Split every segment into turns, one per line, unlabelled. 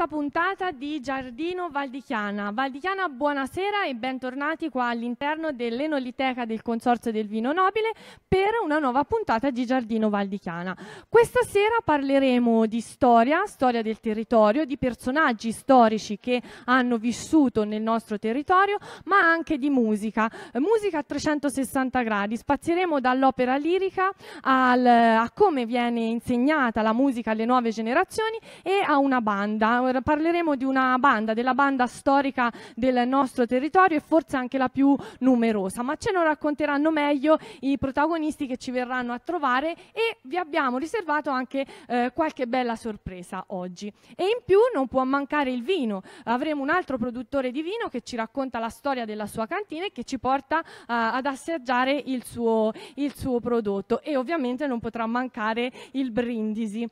quarta puntata di Giardino Valdichiana. Valdichiana, buonasera e bentornati qua all'interno dell'Enoliteca del Consorzio del Vino Nobile per una nuova puntata di Giardino Valdichiana. Questa sera parleremo di storia, storia del territorio, di personaggi storici che hanno vissuto nel nostro territorio, ma anche di musica. Musica a 360 gradi. Spazieremo dall'opera lirica al, a come viene insegnata la musica alle nuove generazioni e a una banda parleremo di una banda, della banda storica del nostro territorio e forse anche la più numerosa, ma ce lo racconteranno meglio i protagonisti che ci verranno a trovare e vi abbiamo riservato anche eh, qualche bella sorpresa oggi. E in più non può mancare il vino, avremo un altro produttore di vino che ci racconta la storia della sua cantina e che ci porta eh, ad assaggiare il suo, il suo prodotto e ovviamente non potrà mancare il brindisi.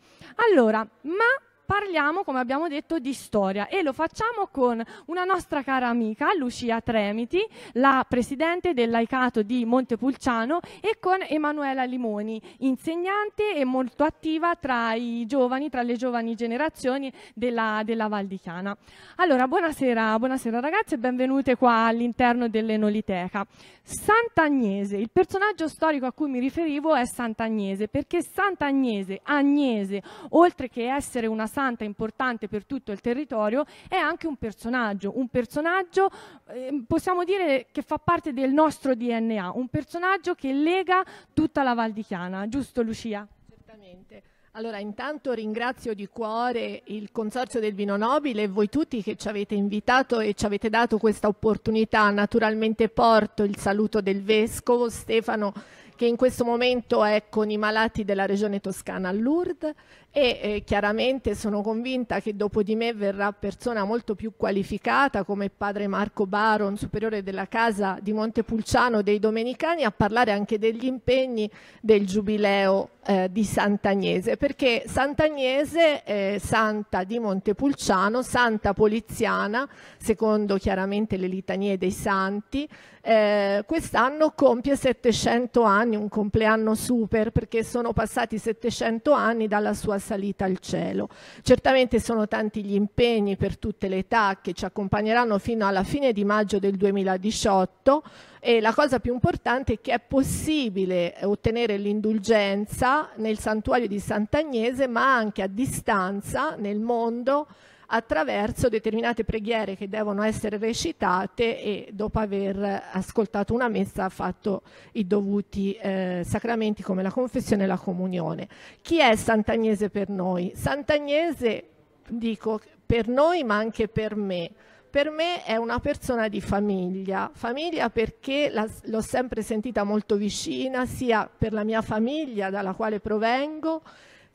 Allora, ma parliamo, come abbiamo detto, di storia e lo facciamo con una nostra cara amica, Lucia Tremiti, la presidente del Laicato di Montepulciano e con Emanuela Limoni, insegnante e molto attiva tra i giovani, tra le giovani generazioni della, della Val di Chiana. Allora, buonasera, buonasera ragazzi e benvenute qua all'interno dell'Enoliteca. Sant'Agnese, il personaggio storico a cui mi riferivo è Sant'Agnese perché Sant'Agnese, Agnese, oltre che essere una interessante importante per tutto il territorio, è anche un personaggio, un personaggio eh, possiamo dire che fa parte del nostro DNA, un personaggio che lega tutta la Val di Chiana, giusto
Lucia? Certamente. Allora, intanto ringrazio di cuore il Consorzio del Vino Nobile e voi tutti che ci avete invitato e ci avete dato questa opportunità. Naturalmente porto il saluto del Vescovo Stefano che in questo momento è con i malati della regione toscana a Lourdes e eh, chiaramente sono convinta che dopo di me verrà persona molto più qualificata come padre Marco Baron, superiore della casa di Montepulciano dei Domenicani, a parlare anche degli impegni del giubileo eh, di Sant'Agnese, perché Sant'Agnese è eh, santa di Montepulciano, santa poliziana, secondo chiaramente le litanie dei santi, eh, quest'anno compie 700 anni, un compleanno super, perché sono passati 700 anni dalla sua salita al cielo. Certamente sono tanti gli impegni per tutte le età che ci accompagneranno fino alla fine di maggio del 2018 e la cosa più importante è che è possibile ottenere l'indulgenza nel santuario di Sant'Agnese, ma anche a distanza nel mondo attraverso determinate preghiere che devono essere recitate e dopo aver ascoltato una messa ha fatto i dovuti eh, sacramenti come la confessione e la comunione. Chi è Sant'Agnese per noi? Sant'Agnese, dico, per noi ma anche per me per me è una persona di famiglia, famiglia perché l'ho sempre sentita molto vicina, sia per la mia famiglia dalla quale provengo,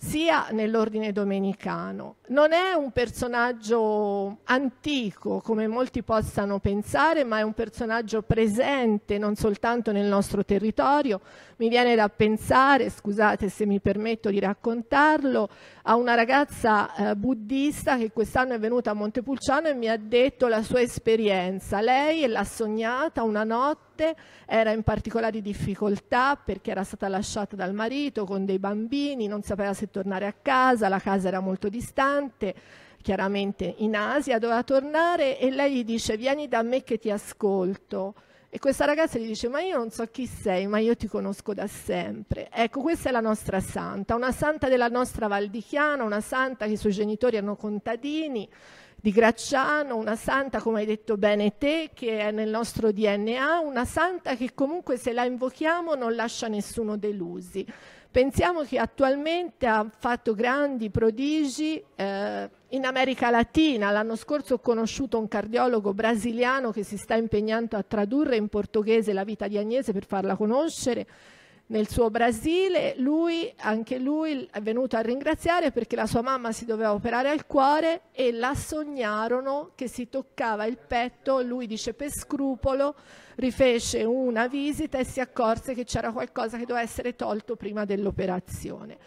sia nell'ordine domenicano. Non è un personaggio antico come molti possano pensare, ma è un personaggio presente non soltanto nel nostro territorio, mi viene da pensare, scusate se mi permetto di raccontarlo, a una ragazza eh, buddista che quest'anno è venuta a Montepulciano e mi ha detto la sua esperienza. Lei l'ha sognata una notte, era in particolari difficoltà perché era stata lasciata dal marito con dei bambini, non sapeva se tornare a casa, la casa era molto distante chiaramente in Asia, doveva tornare e lei gli dice vieni da me che ti ascolto. E questa ragazza gli dice, ma io non so chi sei, ma io ti conosco da sempre. Ecco, questa è la nostra santa, una santa della nostra Valdichiana, una santa che i suoi genitori erano contadini di Gracciano, una santa, come hai detto bene te, che è nel nostro DNA, una santa che comunque se la invochiamo non lascia nessuno delusi. Pensiamo che attualmente ha fatto grandi prodigi. Eh, in America Latina. L'anno scorso ho conosciuto un cardiologo brasiliano che si sta impegnando a tradurre in portoghese la vita di Agnese per farla conoscere nel suo Brasile. Lui, anche lui, è venuto a ringraziare perché la sua mamma si doveva operare al cuore e la sognarono che si toccava il petto. Lui dice per scrupolo, rifece una visita e si accorse che c'era qualcosa che doveva essere tolto prima dell'operazione.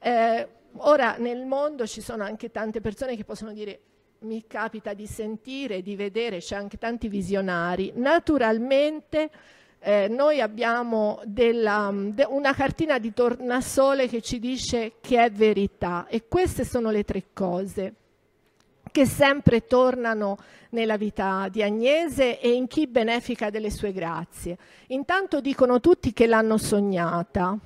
Eh, Ora nel mondo ci sono anche tante persone che possono dire mi capita di sentire, di vedere, c'è anche tanti visionari. Naturalmente eh, noi abbiamo della, mm, de, una cartina di tornasole che ci dice che è verità e queste sono le tre cose che sempre tornano nella vita di Agnese e in chi benefica delle sue grazie. Intanto dicono tutti che l'hanno sognata,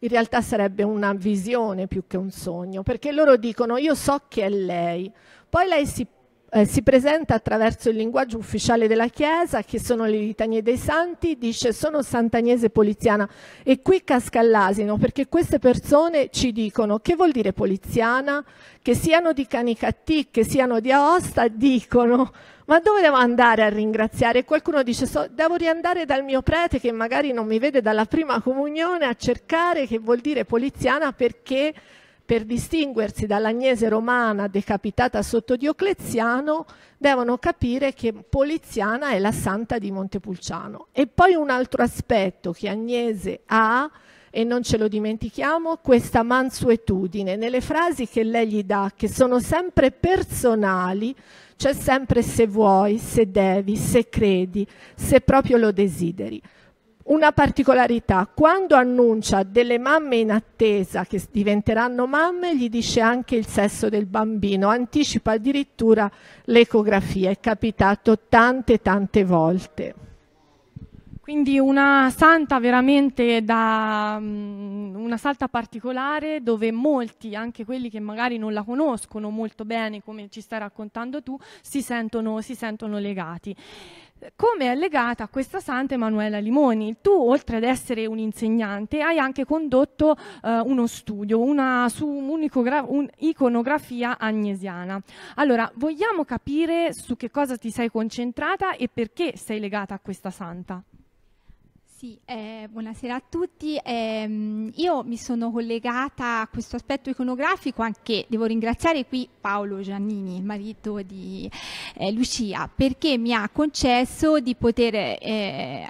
in realtà sarebbe una visione più che un sogno, perché loro dicono io so che è lei, poi lei si eh, si presenta attraverso il linguaggio ufficiale della Chiesa, che sono le litanie dei santi, dice sono Sant'Agnese Poliziana e qui casca l'asino perché queste persone ci dicono che vuol dire poliziana, che siano di Canicattì, che siano di Aosta, dicono ma dove devo andare a ringraziare? Qualcuno dice so, devo riandare dal mio prete che magari non mi vede dalla prima comunione a cercare che vuol dire poliziana perché per distinguersi dall'agnese romana decapitata sotto Diocleziano, devono capire che Poliziana è la santa di Montepulciano. E poi un altro aspetto che Agnese ha, e non ce lo dimentichiamo, questa mansuetudine. Nelle frasi che lei gli dà, che sono sempre personali, c'è sempre se vuoi, se devi, se credi, se proprio lo desideri. Una particolarità, quando annuncia delle mamme in attesa che diventeranno mamme, gli dice anche il sesso del bambino, anticipa addirittura l'ecografia, è capitato tante tante volte.
Quindi una santa veramente da mm, una salta particolare dove molti, anche quelli che magari non la conoscono molto bene, come ci stai raccontando tu, si sentono, si sentono legati come è legata a questa santa Emanuela Limoni. Tu, oltre ad essere un insegnante, hai anche condotto eh, uno studio una, su un'iconografia agnesiana. Allora, vogliamo capire su che cosa ti sei concentrata e perché sei legata a questa santa?
Sì, eh, buonasera a tutti. Eh, io mi sono collegata a questo aspetto iconografico anche, devo ringraziare qui Paolo Giannini, il marito di eh, Lucia, perché mi ha concesso di poter eh,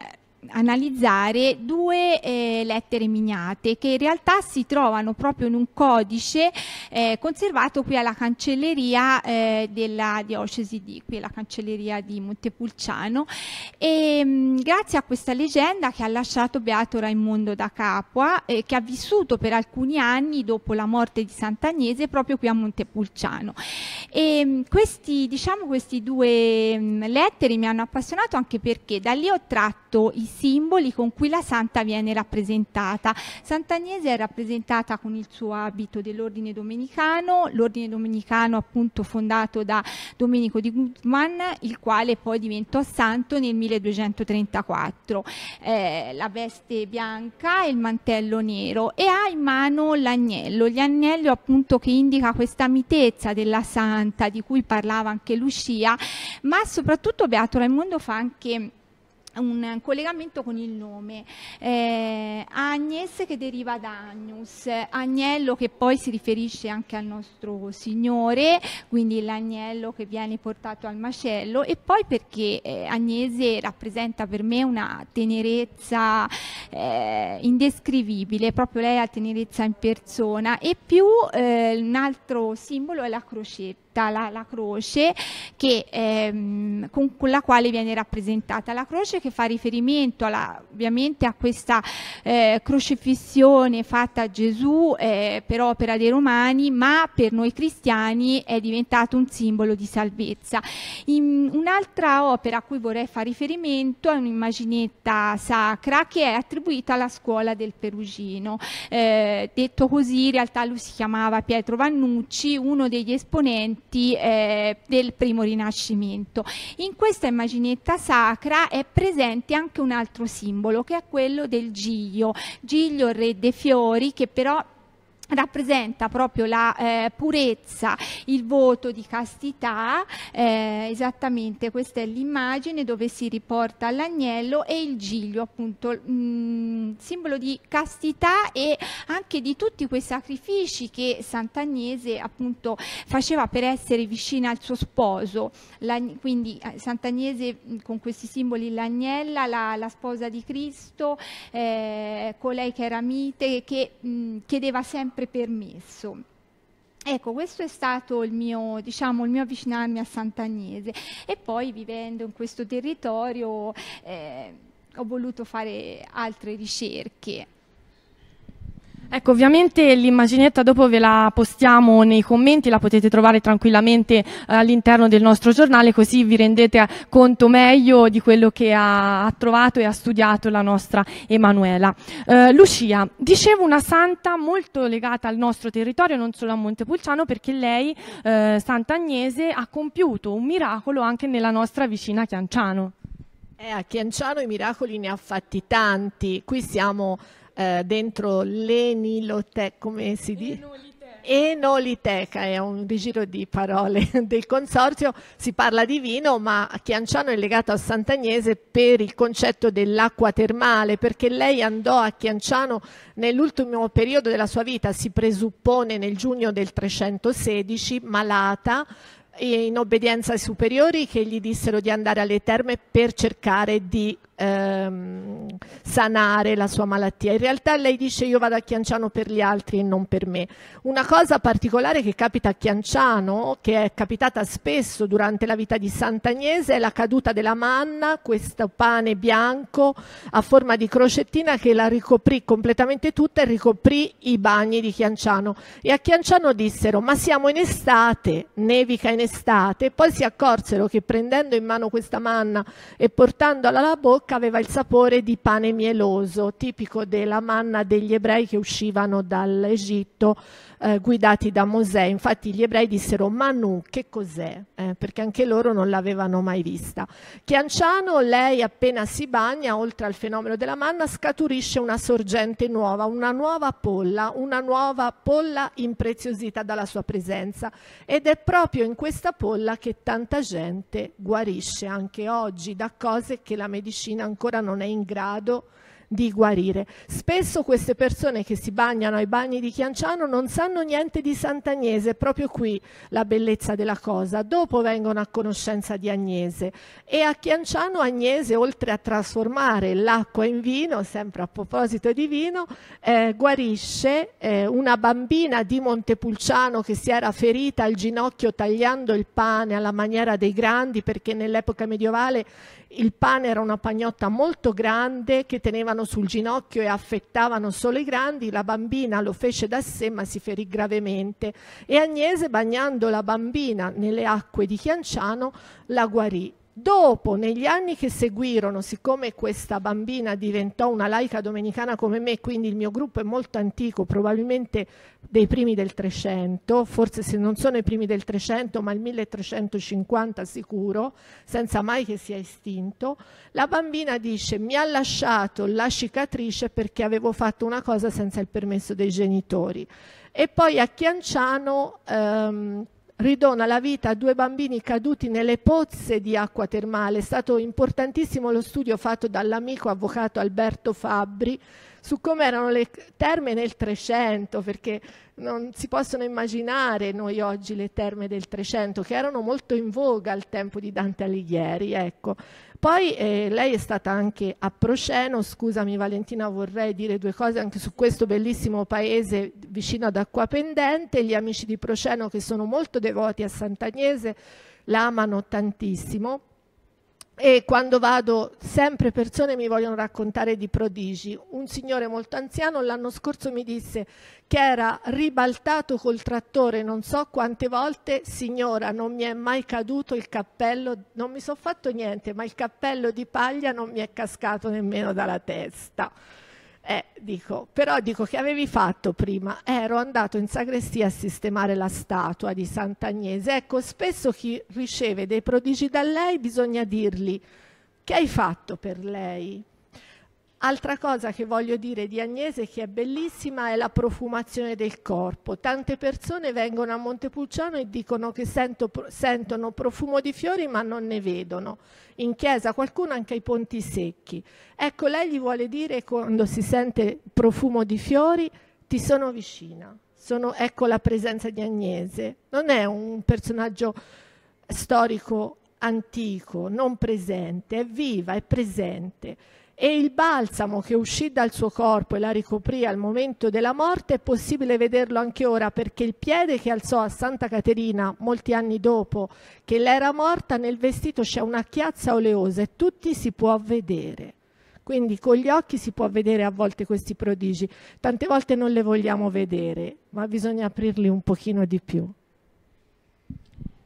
analizzare due eh, lettere miniate che in realtà si trovano proprio in un codice eh, conservato qui alla cancelleria eh, della diocesi di qui la cancelleria di Montepulciano e mh, mm, grazie a questa leggenda che ha lasciato Beato Raimondo da Capua eh, che ha vissuto per alcuni anni dopo la morte di Sant'Agnese proprio qui a Montepulciano e mh, mm, questi diciamo questi due mh, mm, lettere mi hanno appassionato anche perché da lì ho tratto i simboli con cui la santa viene rappresentata. Sant'Agnese è rappresentata con il suo abito dell'ordine domenicano, l'ordine domenicano appunto fondato da Domenico di Guzman, il quale poi diventò santo nel 1234. Eh, la veste bianca e il mantello nero e ha in mano l'agnello, l'agnello appunto che indica questa mitezza della santa di cui parlava anche Lucia, ma soprattutto Beato Raimondo fa anche un collegamento con il nome. Eh, Agnes che deriva da Agnus, agnello che poi si riferisce anche al nostro Signore, quindi l'agnello che viene portato al macello e poi perché eh, Agnese rappresenta per me una tenerezza eh, indescrivibile, proprio lei ha tenerezza in persona e più eh, un altro simbolo è la crocetta scritta la, la croce che, ehm, con, con, la quale viene rappresentata la croce che fa riferimento alla, ovviamente a questa eh, crocifissione fatta a Gesù eh, per opera dei romani ma per noi cristiani è diventato un simbolo di salvezza. un'altra opera a cui vorrei fare riferimento è un'immaginetta sacra che è attribuita alla scuola del Perugino. Eh, detto così in realtà lui si chiamava Pietro Vannucci, uno degli esponenti dipinti eh, del primo Rinascimento. In questa immaginetta sacra è presente anche un altro simbolo che è quello del Giglio, Giglio re dei fiori che però rappresenta proprio la eh, purezza, il voto di castità, eh, esattamente questa è l'immagine dove si riporta l'agnello e il giglio appunto mh, mm, simbolo di castità e anche di tutti quei sacrifici che Sant'Agnese appunto faceva per essere vicina al suo sposo, la, quindi eh, Sant'Agnese mm, con questi simboli l'agnella, la, la, sposa di Cristo, eh, colei che era mite, che mh, mm, chiedeva sempre sempre permesso. Ecco, questo è stato il mio, diciamo, il mio, avvicinarmi a Sant'Agnese e poi vivendo in questo territorio eh, ho voluto fare altre ricerche.
Ecco, ovviamente l'immaginetta dopo ve la postiamo nei commenti, la potete trovare tranquillamente eh, all'interno del nostro giornale, così vi rendete conto meglio di quello che ha trovato e ha studiato la nostra Emanuela. Eh, Lucia, dicevo una santa molto legata al nostro territorio, non solo a Montepulciano, perché lei, eh, Sant'Agnese, ha
compiuto un miracolo anche nella nostra vicina Chianciano. Eh, a Chianciano i miracoli ne ha fatti tanti, qui siamo eh, dentro l'enilotec, come si dice? Enoliteca è un rigiro di parole del consorzio, si parla di vino, ma Chianciano è legato a Sant'Agnese per il concetto dell'acqua termale, perché lei andò a Chianciano nell'ultimo periodo della sua vita, si presuppone nel giugno del 316, malata, in obbedienza ai superiori che gli dissero di andare alle terme per cercare di ehm, sanare la sua malattia. In realtà lei dice io vado a Chianciano per gli altri e non per me. Una cosa particolare che capita a Chianciano, che è capitata spesso durante la vita di Sant'Agnese, è la caduta della manna, questo pane bianco a forma di crocettina che la ricoprì completamente tutta e ricoprì i bagni di Chianciano. E a Chianciano dissero ma siamo in estate, nevica in estate, poi si accorsero che prendendo in mano questa manna e portandola alla bocca bocca aveva il sapore di pane mieloso, tipico della manna degli ebrei che uscivano dall'Egitto eh, guidati da Mosè. Infatti gli ebrei dissero Manu, che cos'è? Eh, perché anche loro non l'avevano mai vista. Chianciano, lei appena si bagna, oltre al fenomeno della manna, scaturisce una sorgente nuova, una nuova polla, una nuova polla impreziosita dalla sua presenza. Ed è proprio in questa polla che tanta gente guarisce anche oggi da cose che la medicina medicina ancora non è in grado di guarire. Spesso queste persone che si bagnano ai bagni di Chianciano non sanno niente di Sant'Agnese, proprio qui la bellezza della cosa. Dopo vengono a conoscenza di Agnese e a Chianciano Agnese, oltre a trasformare l'acqua in vino, sempre a proposito di vino, eh, guarisce eh, una bambina di Montepulciano che si era ferita al ginocchio tagliando il pane alla maniera dei grandi perché nell'epoca medievale il pane era una pagnotta molto grande che tenevano andavano sul ginocchio e affettavano solo i grandi, la bambina lo fece da sé ma si ferì gravemente e Agnese bagnando la bambina nelle acque di Chianciano la guarì Dopo, negli anni che seguirono, siccome questa bambina diventò una laica domenicana come me, quindi il mio gruppo è molto antico, probabilmente dei primi del 300, forse se non sono i primi del 300, ma il 1350 sicuro, senza mai che sia estinto, la bambina dice mi ha lasciato la cicatrice perché avevo fatto una cosa senza il permesso dei genitori. E poi a Chianciano... Ehm, ridona la vita a due bambini caduti nelle pozze di acqua termale. È stato importantissimo lo studio fatto dall'amico avvocato Alberto Fabbri su come erano le terme nel 300, perché non si possono immaginare noi oggi le terme del Trecento, che erano molto in voga al tempo di Dante Alighieri. Ecco. Poi eh, lei è stata anche a Proceno, scusami Valentina, vorrei dire due cose anche su questo bellissimo paese vicino ad Acquapendente, gli amici di Proceno che sono molto devoti a Sant'Agnese l'amano tantissimo e quando vado sempre persone mi vogliono raccontare di prodigi. Un signore molto anziano l'anno scorso mi disse che era ribaltato col trattore non so quante volte, signora non mi è mai caduto il cappello, non mi sono fatto niente, ma il cappello di paglia non mi è cascato nemmeno dalla testa. Eh, dico, però dico che avevi fatto prima? Eh, ero andato in sagrestia a sistemare la statua di Sant'Agnese. Ecco, spesso chi riceve dei prodigi da lei bisogna dirgli che hai fatto per lei? Altra cosa che voglio dire di Agnese che è bellissima è la profumazione del corpo. Tante persone vengono a Montepulciano e dicono che sento, sentono profumo di fiori ma non ne vedono. In chiesa qualcuno anche ai ponti secchi. Ecco, lei gli vuole dire quando si sente profumo di fiori ti sono vicina. Sono, ecco la presenza di Agnese. Non è un personaggio storico antico, non presente, è viva, è presente e il balsamo che uscì dal suo corpo e la ricoprì al momento della morte è possibile vederlo anche ora perché il piede che alzò a Santa Caterina molti anni dopo che l'era morta nel vestito c'è una chiazza oleosa e tutti si può vedere. Quindi con gli occhi si può vedere a volte questi prodigi, tante volte non le vogliamo vedere, ma bisogna aprirli un pochino di più.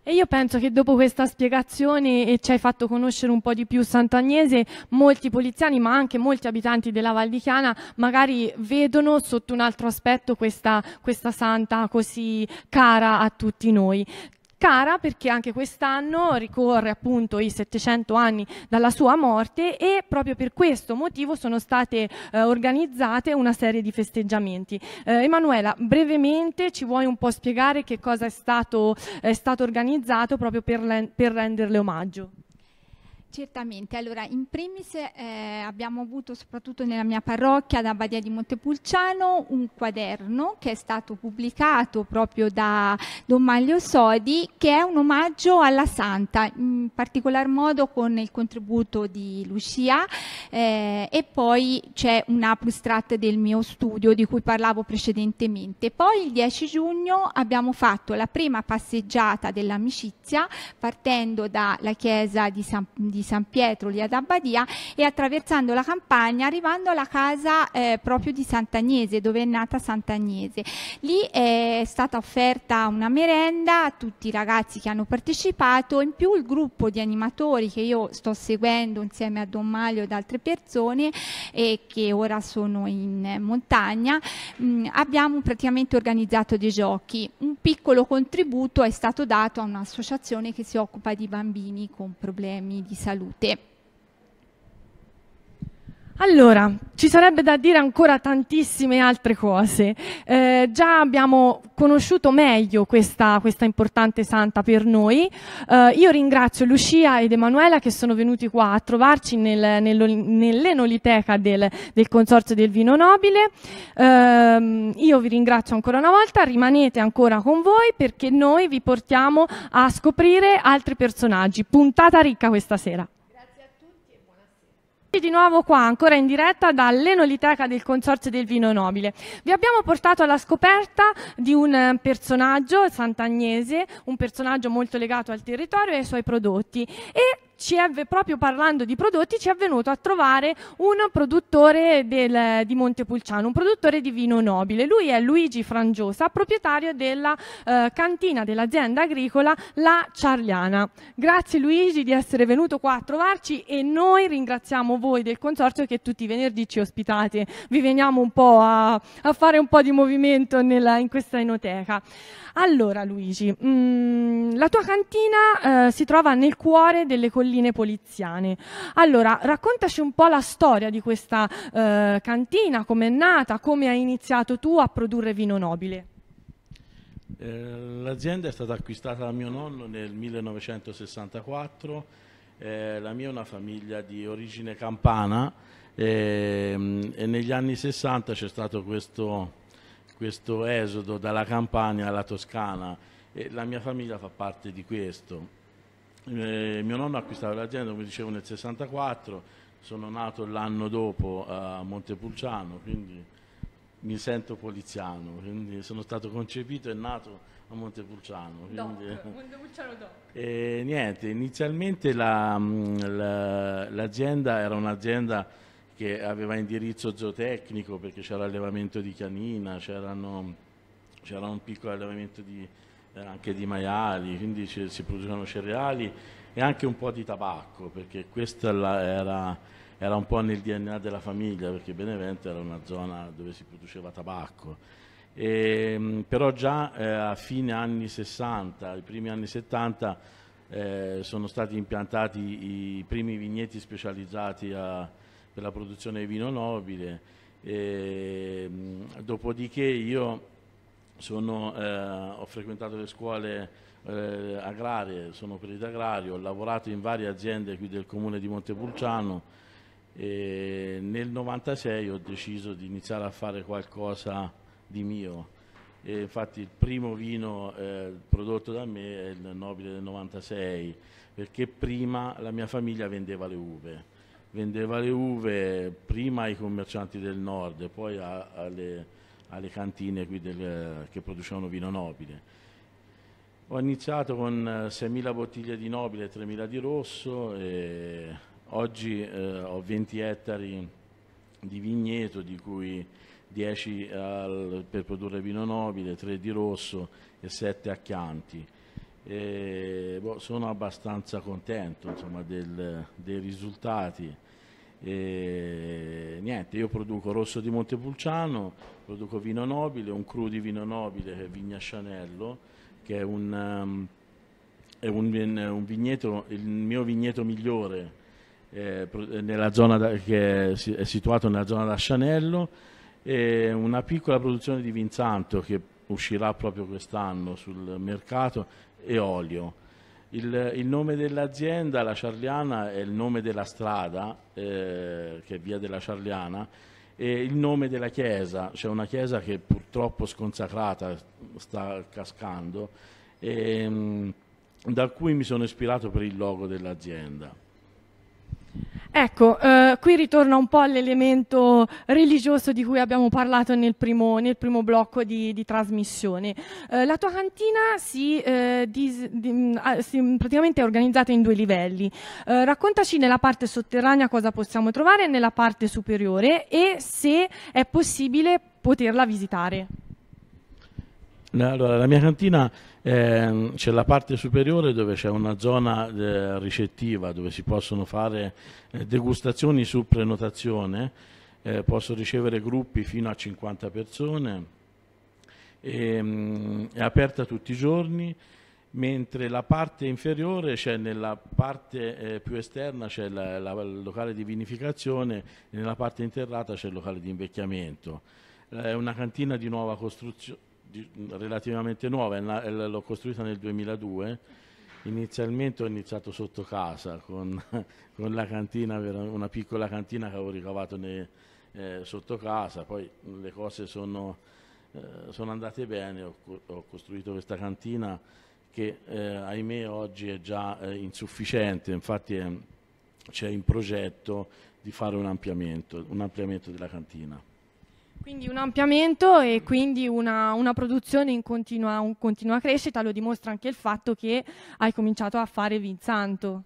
E io penso che dopo questa spiegazione e ci hai fatto conoscere un po' di più Sant'Agnese, molti poliziani, ma anche molti abitanti della Val di Chiana, magari vedono sotto un altro aspetto questa, questa santa così cara a tutti noi cara perché anche quest'anno ricorre appunto i 700 anni dalla sua morte e proprio per questo motivo sono state eh, organizzate una serie di festeggiamenti. Eh, Emanuela, brevemente ci vuoi un po' spiegare che cosa è stato, è stato organizzato proprio per, per renderle omaggio?
Certamente, allora in primis eh, abbiamo avuto soprattutto nella mia parrocchia da Badia di Montepulciano un quaderno che è stato pubblicato proprio da Don Maglio Sodi che è un omaggio alla Santa, in particolar modo con il contributo di Lucia eh, e poi c'è un apus del mio studio di cui parlavo precedentemente. Poi il 10 giugno abbiamo fatto la prima passeggiata dell'amicizia partendo dalla chiesa di San di di San Pietro lì ad Abbadia e attraversando la campagna arrivando alla casa eh, proprio di Sant'Agnese dove è nata Sant'Agnese. Lì eh, è stata offerta una merenda a tutti i ragazzi che hanno partecipato, in più il gruppo di animatori che io sto seguendo insieme a Don Maglio ed altre persone e che ora sono in montagna, mh, mm, abbiamo praticamente organizzato dei giochi. Un piccolo contributo è stato dato a un'associazione che si occupa di bambini con problemi di salute salute.
Allora, ci sarebbe da dire ancora tantissime altre cose. Eh, già abbiamo conosciuto meglio questa, questa importante santa per noi. Eh, io ringrazio Lucia ed Emanuela che sono venuti qua a trovarci nel, nell'enoliteca del, del, Consorzio del Vino Nobile. Eh, io vi ringrazio ancora una volta, rimanete ancora con voi perché noi vi portiamo a scoprire altri personaggi. Puntata ricca questa sera di nuovo qua, ancora in diretta dall'Enoliteca del Consorzio del Vino Nobile. Vi abbiamo portato alla scoperta di un personaggio santagnese, un personaggio molto legato al territorio e ai suoi prodotti e ci è, proprio parlando di prodotti, ci è venuto a trovare un produttore del, di Montepulciano, un produttore di vino nobile. Lui è Luigi Frangiosa, proprietario della eh, cantina dell'azienda agricola La Ciarliana. Grazie Luigi di essere venuto qua a trovarci e noi ringraziamo voi del consorzio che tutti i venerdì ci ospitate. Vi veniamo un po' a, a fare un po' di movimento nella, in questa enoteca. Allora Luigi, mh, mm, la tua cantina eh, si trova nel cuore delle collezioni colline poliziane. Allora, raccontaci un po' la storia di questa eh, cantina, come è nata, come hai iniziato tu a produrre vino nobile.
Eh, l'azienda è stata acquistata da mio nonno nel 1964, eh, la mia è una famiglia di origine campana ehm, e negli anni 60 c'è stato questo, questo esodo dalla Campania alla Toscana e la mia famiglia fa parte di questo. Eh, mio nonno ha acquistato l'azienda, come dicevo, nel 64, sono nato l'anno dopo a Montepulciano, quindi mi sento poliziano, quindi sono stato concepito e nato a Montepulciano. Quindi... Montepulciano doc. E niente, inizialmente mm, l'azienda la, la, era un'azienda che aveva indirizzo zootecnico perché c'era allevamento di canina, c'era un piccolo allevamento di, eh, anche di maiali, quindi si producevano cereali e anche un po' di tabacco, perché questa era, era, un po' nel DNA della famiglia, perché Benevento era una zona dove si produceva tabacco. E, ehm, però già eh, a fine anni 60, i primi anni 70, eh, sono stati impiantati i primi vigneti specializzati a, per la produzione di vino nobile, e, ehm, dopodiché io sono, eh, ho frequentato le scuole eh, agrarie, sono perito agrario, ho lavorato in varie aziende qui del comune di Montepulciano e nel 96 ho deciso di iniziare a fare qualcosa di mio. E infatti il primo vino eh, prodotto da me è il Nobile del 96 perché prima la mia famiglia vendeva le uve. Vendeva le uve prima ai commercianti del nord, poi alle alle cantine del, che producevano vino nobile. Ho iniziato con 6.000 eh, bottiglie di nobile e 3.000 di rosso e oggi eh, ho 20 ettari di vigneto di cui 10 al, per produrre vino nobile, 3 di rosso e 7 accanti. E, boh, sono abbastanza contento insomma, del, dei risultati e, niente, io produco rosso di Montepulciano, produco vino nobile, un cru di vino nobile che è Vigna Chanello, che è un, um, è un, un vigneto, il mio vigneto migliore eh, da, che è, è situato nella zona da Chanello, e una piccola produzione di Vinsanto che uscirà proprio quest'anno sul mercato e olio il, il nome dell'azienda, la Charliana, è il nome della strada, eh, che è via della Charliana, e il nome della chiesa, c'è una chiesa che purtroppo sconsacrata sta cascando, e, mh, da cui mi sono ispirato per il logo dell'azienda.
Ecco, eh, qui ritorna un po' all'elemento religioso di cui abbiamo parlato nel primo, nel primo blocco di, di trasmissione. Eh, la tua cantina si, eh, dis, di, ah, si, praticamente è organizzata in due livelli. Eh, raccontaci nella parte sotterranea cosa possiamo trovare nella parte superiore e se è possibile poterla visitare.
Eh, allora, la mia cantina eh, c'è la parte superiore dove c'è una zona eh, ricettiva dove si possono fare eh, degustazioni su prenotazione, eh, posso ricevere gruppi fino a 50 persone, e, ehm, mh, è aperta tutti i giorni, mentre la parte inferiore, cioè nella parte eh, più esterna c'è il locale di vinificazione e nella parte interrata c'è il locale di invecchiamento. È una cantina di nuova costruzione di, relativamente nuova, l'ho costruita nel 2002, inizialmente ho iniziato sotto casa con, con la cantina, una piccola cantina che avevo ricavato nei, eh, sotto casa, poi le cose sono, eh, sono andate bene, ho, ho, costruito questa cantina che eh, ahimè oggi è già eh, insufficiente, infatti eh, c'è in progetto di fare un ampliamento, un ampliamento della cantina.
Quindi un ampliamento e quindi una, una produzione in continua, un continua, crescita, lo dimostra anche il fatto che hai cominciato a fare Vinzanto.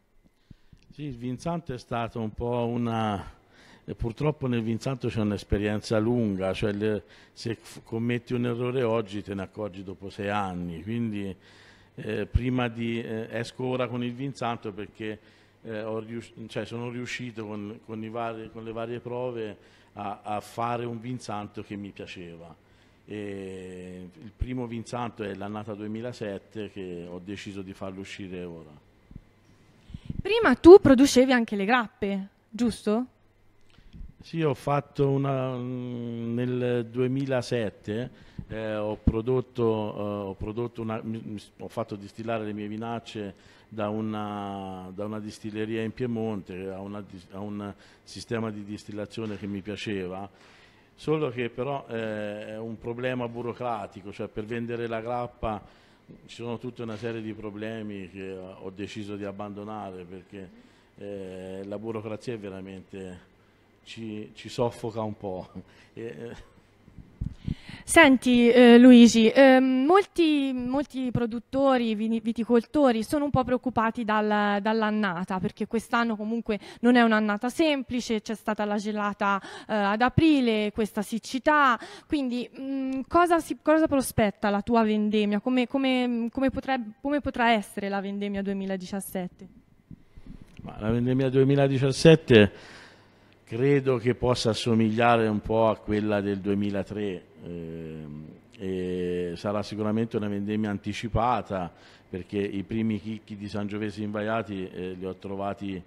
Sì, il Vinzanto è stato un po' una... Eh, purtroppo nel Vinzanto c'è un'esperienza lunga, cioè le, se commetti un errore oggi te ne accorgi dopo sei anni, quindi eh, prima di... Eh, esco ora con il Vinzanto perché eh, rius cioè sono riuscito con, con, vari, con le varie prove a, a fare un Vinsanto che mi piaceva. E il primo Vinsanto è l'annata 2007 che ho deciso di farlo uscire ora.
Prima tu producevi anche le grappe, giusto?
Sì, ho fatto una mm, nel 2007 eh, ho, prodotto, eh, ho, prodotto una, mi, ho fatto distillare le mie vinacce da una, da una distilleria in Piemonte a, una, a, un sistema di distillazione che mi piaceva, solo che però eh, è un problema burocratico, cioè per vendere la grappa ci sono tutta una serie di problemi che eh, ho deciso di abbandonare perché eh, la burocrazia veramente ci, ci soffoca un po'. E, eh,
Senti eh, Luigi, eh, molti, molti, produttori, viticoltori sono un po' preoccupati dal, dall'annata perché quest'anno comunque non è un'annata semplice, c'è stata la gelata eh, ad aprile, questa siccità, quindi mh, mm, cosa, si, cosa, prospetta la tua vendemmia? Come, come, come, potrebbe, come potrà essere la vendemmia 2017?
Ma la vendemmia 2017 credo che possa assomigliare un po' a quella del 2003 eh, sarà sicuramente una vendemmia anticipata perché i primi chicchi di Sangiovese invaiati eh, li ho trovati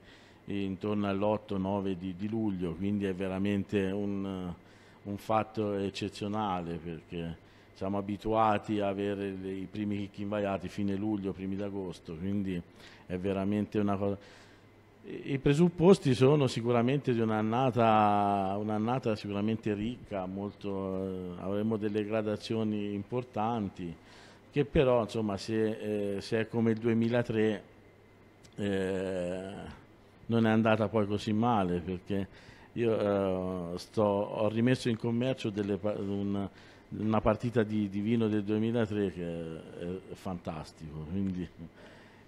intorno all'8-9 di, di, luglio quindi è veramente un, un, fatto eccezionale perché siamo abituati a avere i primi chicchi invaiati fine luglio, primi d'agosto quindi è veramente una cosa i presupposti sono sicuramente di un'annata, un'annata sicuramente ricca, molto, eh, avremo delle gradazioni importanti, che però insomma, se, eh, se, è come il 2003 eh, non è andata poi così male, perché io eh, sto, ho rimesso in commercio delle, un, una partita di, di, vino del 2003 che è, è fantastico, quindi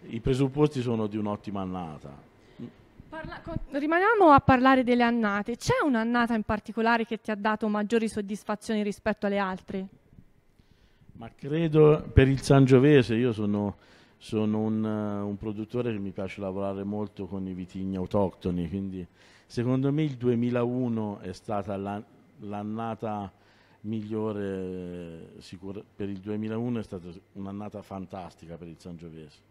i presupposti sono di un'ottima annata.
Parla, con, rimaniamo a parlare delle annate. C'è un'annata in particolare che ti ha dato maggiori soddisfazioni rispetto alle altre?
Ma credo per il Sangiovese, io sono, sono un, un, produttore che mi piace lavorare molto con i vitigni autoctoni, quindi secondo me il 2001 è stata l'annata migliore, eh, sicura, per il 2001 è stata un'annata fantastica per il Sangiovese.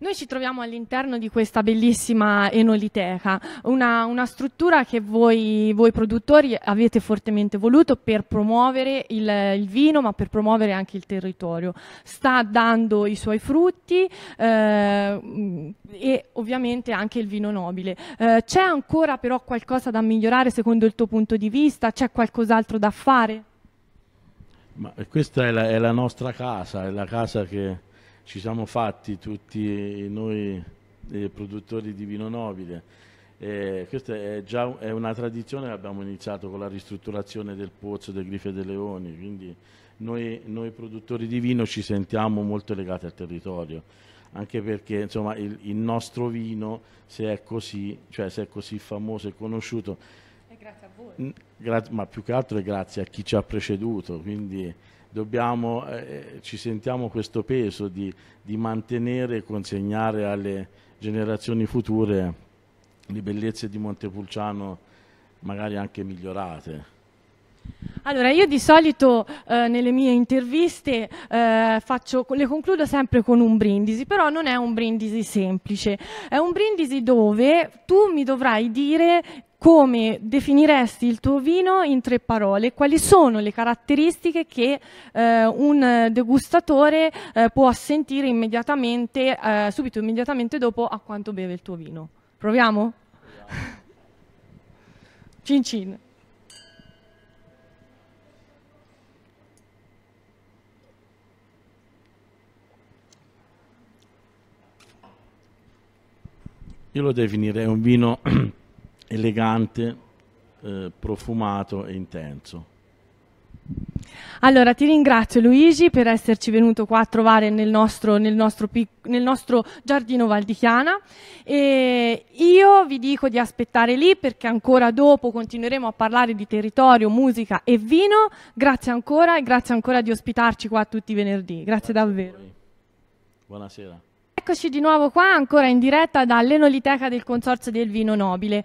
Noi ci troviamo all'interno di questa bellissima enoliteca, una, una struttura che voi, voi, produttori avete fortemente voluto per promuovere il, il, vino, ma per promuovere anche il territorio. Sta dando i suoi frutti eh, e ovviamente anche il vino nobile. Eh, c'è ancora però qualcosa da migliorare secondo il tuo punto di vista? C'è qualcos'altro da fare?
Ma questa è la, è la nostra casa, è la casa che ci siamo fatti tutti noi eh, produttori di vino nobile. Eh, questa è già è una tradizione abbiamo iniziato con la ristrutturazione del pozzo del Grife dei Leoni, quindi noi, noi, produttori di vino ci sentiamo molto legati al territorio, anche perché insomma, il, il, nostro vino, se è così, cioè se è così famoso e conosciuto, è grazie a voi. Gra ma più che altro è grazie a chi ci ha preceduto, quindi dobbiamo, eh, ci sentiamo questo peso di, di mantenere e consegnare alle generazioni future le bellezze di Montepulciano magari anche migliorate.
Allora, io di solito eh, nelle mie interviste eh, faccio, le concludo sempre con un brindisi, però non è un brindisi semplice, è un brindisi dove tu mi dovrai dire come definiresti il tuo vino in tre parole? Quali sono le caratteristiche che eh, un degustatore eh, può sentire immediatamente, eh, subito immediatamente dopo a quanto beve il tuo vino? Proviamo? cin cin.
Io lo definirei un vino elegante, eh, profumato e intenso.
Allora, ti ringrazio Luigi per esserci venuto qua a trovare nel nostro, nel nostro, nel nostro giardino valdichiana. E io vi dico di aspettare lì perché ancora dopo continueremo a parlare di territorio, musica e vino. Grazie ancora e grazie ancora di ospitarci qua tutti i venerdì. Grazie, grazie davvero. Buonasera. Eccoci di nuovo qua, ancora in diretta dall'Enoliteca del Consorzio del Vino Nobile.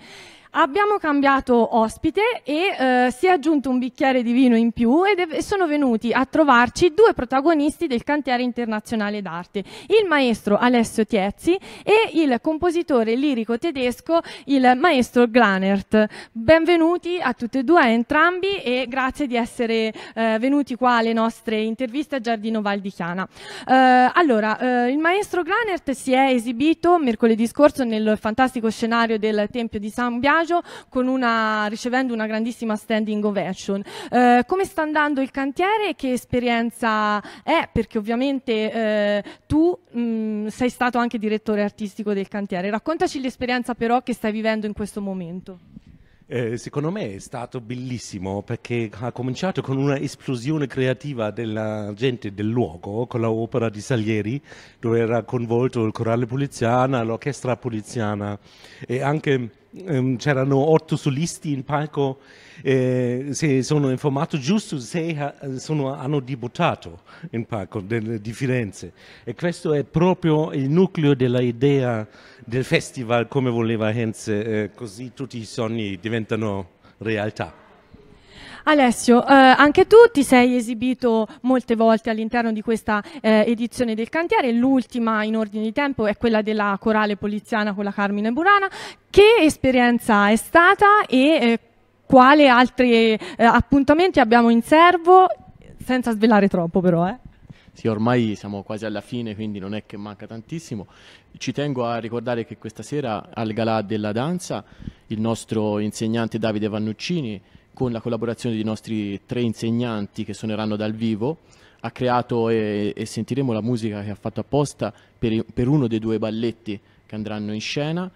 Abbiamo cambiato ospite e eh, si è aggiunto un bicchiere di vino in più ed è, sono venuti a trovarci due protagonisti del cantiere internazionale d'arte, il maestro Alessio Tiezzi e il compositore lirico tedesco, il maestro Glanert. Benvenuti a tutti e due, a entrambi e grazie di essere eh, venuti qua alle nostre interviste a Giardino Valdichiana. di Chiana. Eh, allora, eh, il maestro Glanert si è esibito mercoledì scorso nel fantastico scenario del Tempio di San Bianco disagio una, ricevendo una grandissima standing ovation. Eh, come sta andando il cantiere? e Che esperienza è? Perché ovviamente eh, tu mh, mm, sei stato anche direttore artistico del cantiere. Raccontaci l'esperienza però che stai vivendo in questo momento.
Eh, secondo me è stato bellissimo perché ha cominciato con una esplosione creativa della gente del luogo, con l'opera di Salieri, dove era coinvolto il corale poliziana, l'orchestra poliziana e anche ehm, c'erano otto solisti in palco. Eh, se sono informato giusto, sei eh, sono, hanno debuttato in palco de, di Firenze e questo è proprio il nucleo dell'idea del festival come voleva Henze, eh, così tutti i sogni diventano realtà.
Alessio, eh, anche tu ti sei esibito molte volte all'interno di questa eh, edizione del cantiere, l'ultima in ordine di tempo è quella della corale poliziana con la Carmine Burana. Che esperienza è stata e eh, quali altri eh, appuntamenti abbiamo in serbo? Senza svelare
troppo però. Eh?
Sì, ormai siamo quasi alla fine, quindi non è che manca tantissimo. Ci tengo a ricordare che questa sera al Galà della Danza il nostro insegnante Davide Vannuccini, con la collaborazione dei nostri tre insegnanti che suoneranno dal vivo, ha creato e, e sentiremo la musica che ha fatto apposta per, per uno dei due balletti che andranno in scena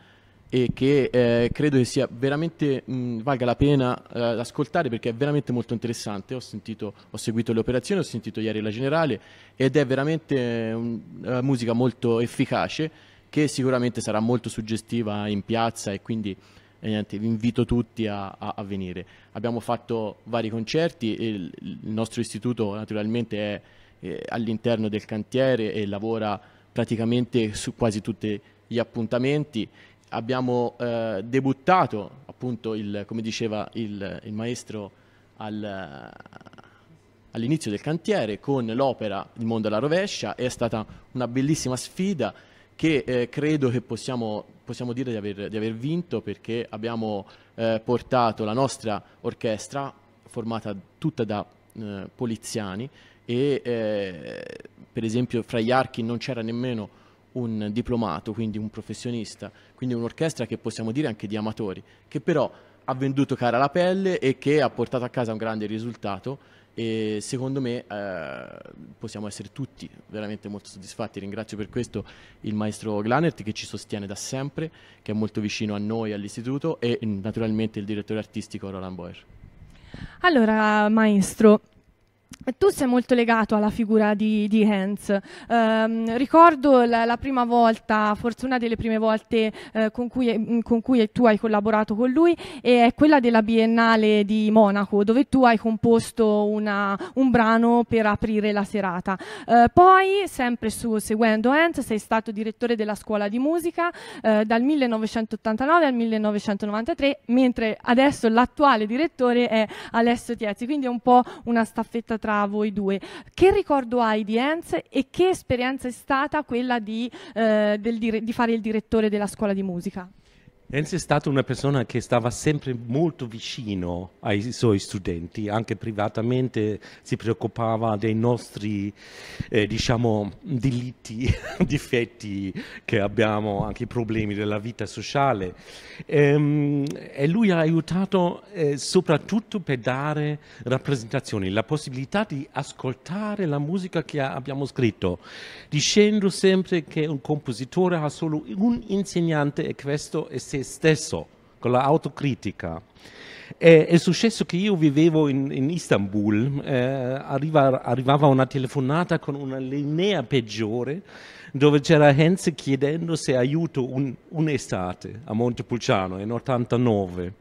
e che eh, credo che sia veramente mh, valga la pena eh, ascoltare perché è veramente molto interessante. Ho, sentito, ho seguito le operazioni, ho sentito ieri la generale ed è veramente una eh, musica molto efficace che sicuramente sarà molto suggestiva in piazza e quindi eh, niente, vi invito tutti a, a, a, venire. Abbiamo fatto vari concerti, il, il nostro istituto naturalmente è eh, all'interno del cantiere e lavora praticamente su quasi tutti gli appuntamenti abbiamo eh, debuttato, appunto, il, come diceva il, il maestro al, all'inizio del cantiere, con l'opera Il mondo alla rovescia, è stata una bellissima sfida che eh, credo che possiamo, possiamo dire di aver, di aver, vinto perché abbiamo eh, portato la nostra orchestra, formata tutta da eh, poliziani, e eh, per esempio fra gli archi non c'era nemmeno un diplomato, quindi un professionista, quindi un'orchestra che possiamo dire anche di amatori, che però ha venduto cara la pelle e che ha portato a casa un grande risultato e secondo me eh, possiamo essere tutti veramente molto soddisfatti. Ringrazio per questo il maestro Glanert che ci sostiene da sempre, che è molto vicino a noi all'istituto e naturalmente il direttore artistico Roland Boer.
Allora, maestro, tu sei molto legato alla figura di, di Hans. Um, ricordo la, la, prima volta, forse una delle prime volte eh, con, cui, mm, con, cui, tu hai collaborato con lui, è quella della Biennale di Monaco, dove tu hai composto una, un brano per aprire la serata. Uh, poi, sempre su, seguendo Hans, sei stato direttore della scuola di musica uh, dal 1989 al 1993, mentre adesso l'attuale direttore è Alessio Tiezzi, quindi è un po' una staffetta tra voi due. Che ricordo hai di Enz e che esperienza è stata quella di, eh, di fare il direttore della scuola di musica?
Enzo è stata una persona che stava sempre molto vicino ai suoi studenti, anche privatamente si preoccupava dei nostri, eh, diciamo, delitti, difetti che abbiamo, anche i problemi della vita sociale. E, ehm, e lui ha aiutato eh, soprattutto per dare rappresentazioni, la possibilità di ascoltare la musica che abbiamo scritto, dicendo sempre che un compositore ha solo un insegnante e questo è sempre se stesso, con l'autocritica. E, è successo che io vivevo in, in Istanbul, eh, arriva, arrivava una telefonata con una linea peggiore dove c'era Henze chiedendo se aiuto un, un'estate a Montepulciano, in 89.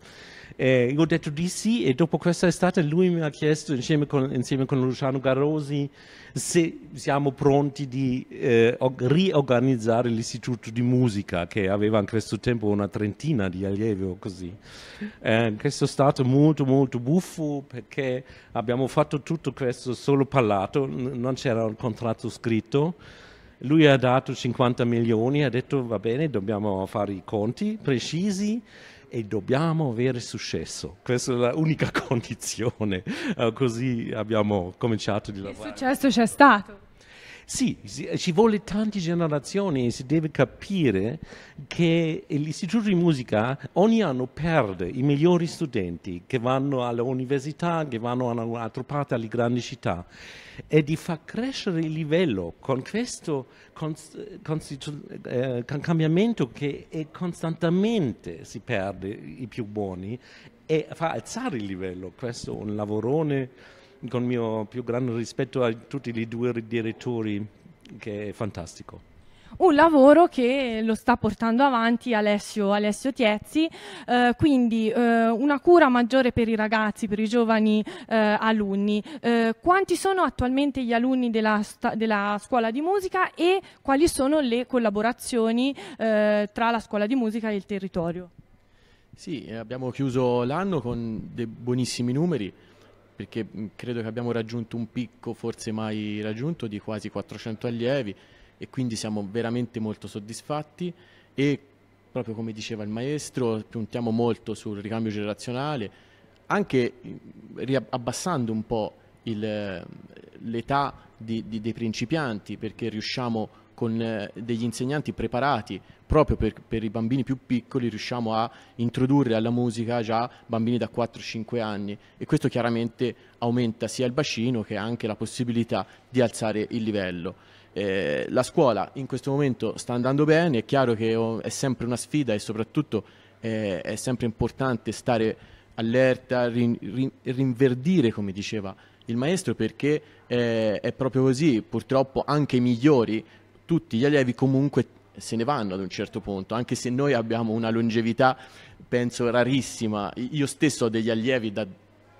Eh, io ho detto di sì e dopo questa estate lui mi ha chiesto insieme con, insieme con Luciano Garosi se siamo pronti di eh, riorganizzare l'istituto di musica che aveva in questo tempo una trentina di allievi o così. Eh, questo è stato molto molto buffo perché abbiamo fatto tutto questo solo parlato, non c'era un contratto scritto lui ha dato 50 milioni, ha detto va bene, dobbiamo fare i conti precisi e dobbiamo avere successo. Questa è l'unica condizione, uh, così abbiamo cominciato di lavorare. Il
successo c'è stato.
Sì, ci vuole tante generazioni e si deve capire che l'Istituto di Musica ogni anno perde i migliori studenti che vanno all'università, che vanno da un'altra parte alle grandi città e di far crescere il livello con questo constitu- eh, cambiamento che è costantemente si perde i più buoni e fa alzare il livello. Questo è un lavorone con il mio più grande rispetto a tutti i due direttori, che è fantastico
un lavoro che lo sta portando avanti Alessio, Alessio Tiezzi, eh, quindi eh, una cura maggiore per i ragazzi, per i giovani eh, alunni. Eh, quanti sono attualmente gli alunni della, della, scuola di musica e quali sono le collaborazioni eh, tra la scuola di musica e il territorio?
Sì, abbiamo chiuso l'anno con dei buonissimi numeri perché mm, credo che abbiamo raggiunto un picco forse mai raggiunto di quasi 400 allievi e quindi siamo veramente molto soddisfatti e proprio come diceva il maestro puntiamo molto sul ricambio generazionale anche mm, abbassando un po' eh, l'età dei principianti perché riusciamo con eh, degli insegnanti preparati proprio per, per, i bambini più piccoli riusciamo a introdurre alla musica già bambini da 4-5 anni e questo chiaramente aumenta sia il bacino che anche la possibilità di alzare il livello. Eh, la scuola in questo momento sta andando bene, è chiaro che è sempre una sfida e soprattutto eh, è sempre importante stare allerta, rin, rin, rinverdire come diceva il maestro perché eh, è proprio così, purtroppo anche i migliori, tutti gli allievi comunque se ne vanno ad un certo punto, anche se noi abbiamo una longevità, penso, rarissima. Io stesso ho degli allievi da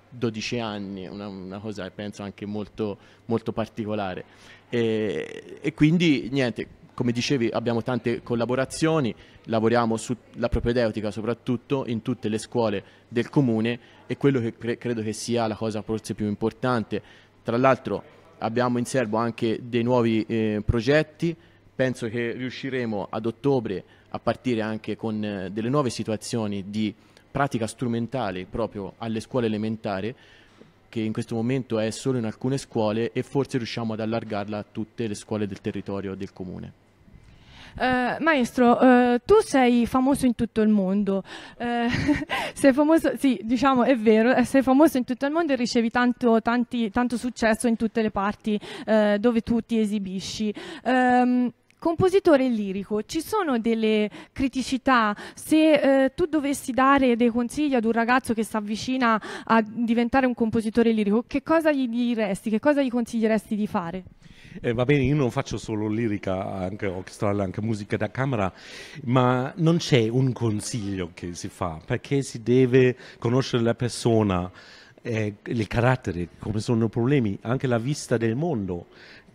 12 anni, una, una cosa penso anche molto, molto particolare. E, e, quindi, niente, come dicevi, abbiamo tante collaborazioni, lavoriamo sulla propedeutica soprattutto in tutte le scuole del comune e quello che cre- credo che sia la cosa forse più importante. Tra l'altro abbiamo in serbo anche dei nuovi eh, progetti, penso che riusciremo ad ottobre a partire anche con eh, delle nuove situazioni di pratica strumentale proprio alle scuole elementari che in questo momento è solo in alcune scuole e forse riusciamo ad allargarla a tutte le scuole del territorio del comune.
Uh, maestro, uh, tu sei famoso in tutto il mondo, uh, sei famoso, sì, diciamo è vero, sei famoso in tutto il mondo e ricevi tanto, tanti, tanto successo in tutte le parti dove tu ti esibisci. Um, Compositore lirico, ci sono delle criticità? Se eh, tu dovessi dare dei consigli ad un ragazzo che si avvicina a diventare un compositore lirico, che cosa gli diresti? Che cosa gli consiglieresti di fare?
Eh, va bene, io non faccio solo lirica, anche orchestrale, anche musica da camera, ma non c'è un consiglio che si fa perché si deve conoscere la persona. Eh, il carattere, come sono i problemi, anche la vista del mondo.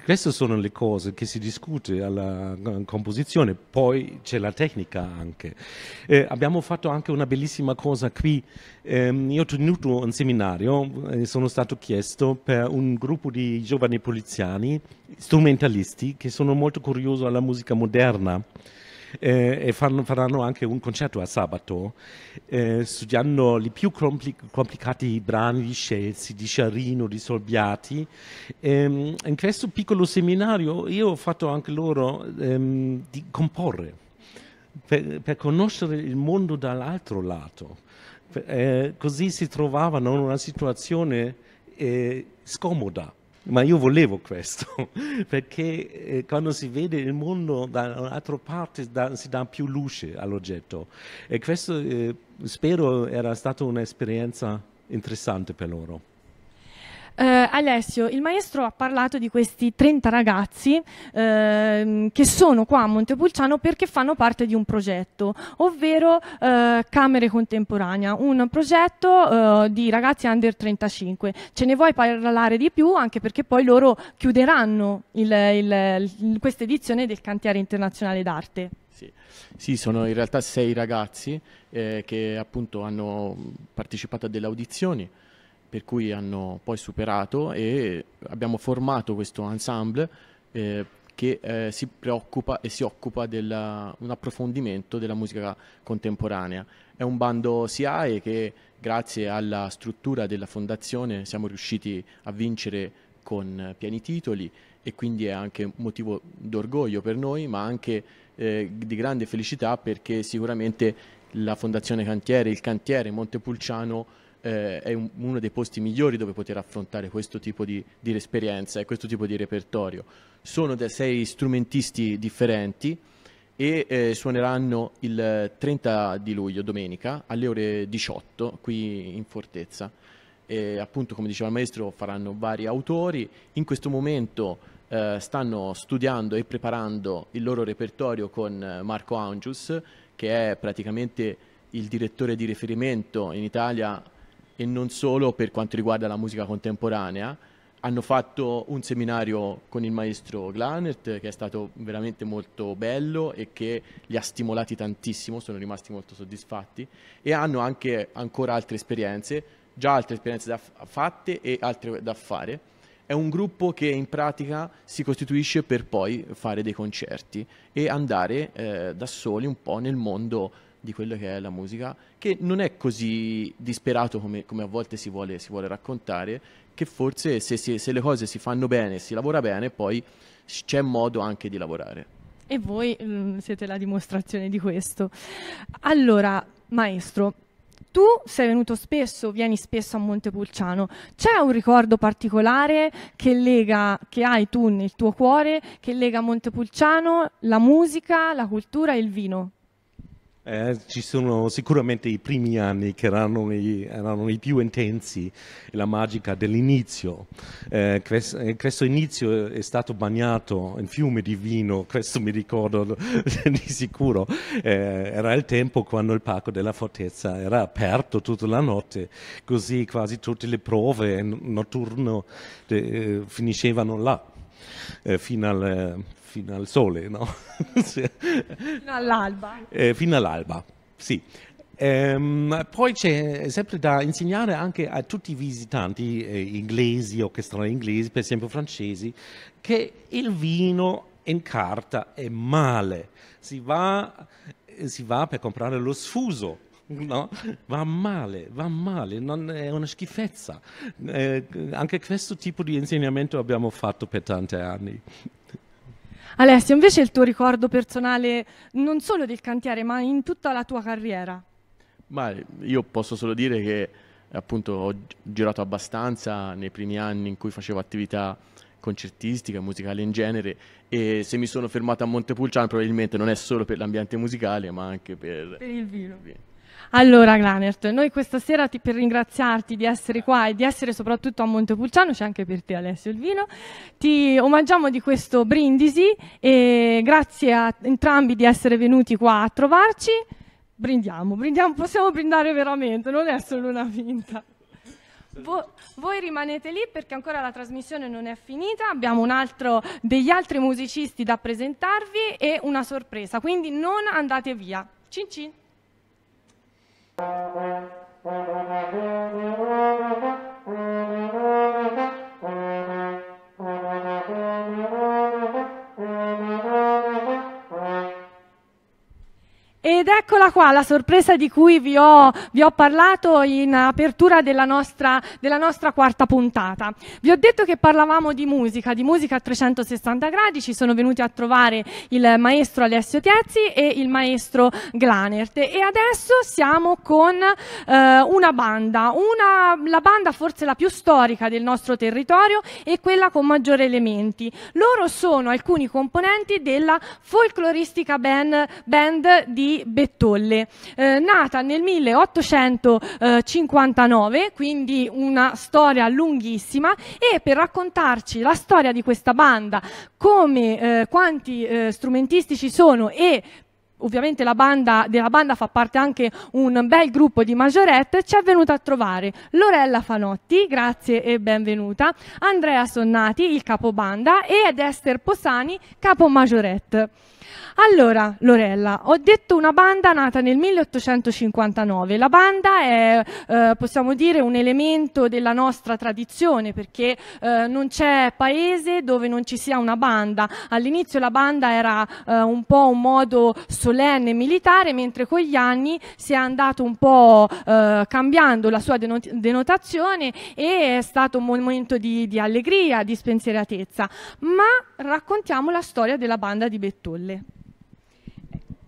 Queste sono le cose che si discute alla composizione, poi c'è la tecnica anche. Eh, abbiamo fatto anche una bellissima cosa qui, eh, io ho tenuto un seminario, eh, sono stato chiesto per un gruppo di giovani poliziani, strumentalisti, che sono molto curiosi alla musica moderna. eh, e fanno, faranno anche un concerto a sabato eh, studiando i più compli- complicati brani di Scelsi, di Sciarino, di Solbiati. Ehm, in questo piccolo seminario io ho fatto anche loro ehm, di comporre. Per, per conoscere il mondo dall'altro lato, eh, così si trovavano in una situazione eh, scomoda ma io volevo questo, perché eh, quando si vede il mondo da un'altra parte da, si dà più luce all'oggetto e questo eh, spero era stata un'esperienza interessante per loro.
Eh, Alessio, il maestro ha parlato di questi 30 ragazzi eh, che sono qua a Montepulciano perché fanno parte di un progetto, ovvero eh, Camere Contemporanea, un progetto eh, di ragazzi under 35. Ce ne vuoi parlare di più anche perché poi loro chiuderanno questa edizione del Cantiere Internazionale d'Arte. Sì.
sì. sono in realtà sei ragazzi eh, che appunto hanno partecipato a delle audizioni per cui hanno poi superato e abbiamo formato questo ensemble eh, che eh, si preoccupa e si occupa di un approfondimento della musica contemporanea. È un bando SIAE che grazie alla struttura della fondazione siamo riusciti a vincere con pieni titoli e quindi è anche motivo d'orgoglio per noi, ma anche eh, di grande felicità perché sicuramente la Fondazione Cantiere, il cantiere Montepulciano eh, è un, uno dei posti migliori dove poter affrontare questo tipo di, di esperienza e questo tipo di repertorio. Sono da sei strumentisti differenti e eh, suoneranno il 30 di luglio, domenica, alle ore 18 qui in Fortezza. E, appunto, come diceva il maestro, faranno vari autori. In questo momento eh, stanno studiando e preparando il loro repertorio con eh, Marco Angius, che è praticamente il direttore di riferimento in Italia e non solo per quanto riguarda la musica contemporanea. Hanno fatto un seminario con il maestro Glanert che è stato veramente molto bello e che li ha stimolati tantissimo, sono rimasti molto soddisfatti e hanno anche ancora altre esperienze, già altre esperienze da fatte e altre da fare. È un gruppo che in pratica si costituisce per poi fare dei concerti e andare eh, da soli un po' nel mondo di quello che è la musica, che non è così disperato come, come a volte si vuole, si vuole, raccontare, che forse se, si, se le cose si fanno bene, si lavora bene, poi c'è modo anche di lavorare.
E voi mh, mm, siete la dimostrazione di questo. Allora, maestro, tu sei venuto spesso, vieni spesso a Montepulciano. C'è un ricordo particolare che, lega, che hai tu nel tuo cuore, che lega Montepulciano, la musica, la cultura e il vino?
Eh, ci sono sicuramente i primi anni che erano i, erano i più intensi, la magica dell'inizio. Eh, eh, questo inizio è stato bagnato in fiume di vino, questo mi ricordo di sicuro. Eh, era il tempo quando il parco della fortezza era aperto tutta la notte, così quasi tutte le prove notturne eh, finiscevano là. Eh, fino al, fino al sole, no? fino all'alba. Eh, fino all'alba, sì. Ehm, poi c'è sempre da insegnare anche a tutti i visitanti eh, inglesi o che sono inglesi, per esempio francesi, che il vino in carta è male. Si va, eh, si va per comprare lo sfuso. No? Va male, va male, è una schifezza. Eh, anche questo tipo di insegnamento abbiamo fatto per tanti anni.
Alessio, invece il tuo ricordo personale non solo del cantiere, ma in tutta la tua carriera?
Ma io posso solo dire che appunto ho girato abbastanza nei primi anni in cui facevo attività concertistica, musicale in genere e se mi sono fermato a Montepulciano probabilmente non è solo per l'ambiente musicale ma anche per, per il vino.
Allora, Granert, noi questa sera ti, per ringraziarti di essere qua e di essere soprattutto a Montepulciano, c'è anche per te Alessio il vino, ti omaggiamo di questo brindisi e grazie a entrambi di essere venuti qua a trovarci. Brindiamo, brindiamo possiamo brindare veramente, non è solo una finta. Vo voi rimanete lì perché ancora la trasmissione non è finita, abbiamo altro, degli altri musicisti da presentarvi e una sorpresa, quindi non andate via. Cin cin!
Thank you.
Ed eccola qua la sorpresa di cui vi ho, vi ho parlato in apertura della nostra, della nostra, quarta puntata. Vi ho detto che parlavamo di musica, di musica a 360 gradi, ci sono venuti a trovare il maestro Alessio Tiezzi e il maestro Glanert e adesso siamo con eh, una banda, una, la banda forse la più storica del nostro territorio e quella con maggiori elementi. Loro sono alcuni componenti della folcloristica band, band di Bettolle. Eh, nata nel 1859, quindi una storia lunghissima e per raccontarci la storia di questa banda, come eh, quanti eh, strumentisti ci sono e ovviamente la banda, della banda fa parte anche un bel gruppo di majorette, ci è venuta a trovare Lorella Fanotti, grazie e benvenuta, Andrea Sonnati, il capo banda, ed Esther Posani, capo majorette. Allora, Lorella, ho detto una banda nata nel 1859. La banda è, eh, possiamo dire, un elemento della nostra tradizione perché eh, non c'è paese dove non ci sia una banda. All'inizio la banda era eh, un po' un modo solenne militare, mentre con gli anni si è andato un po' eh, cambiando la sua denot denotazione e è stato un momento di, di allegria, di spensieratezza. Ma raccontiamo la storia della banda di Bettolle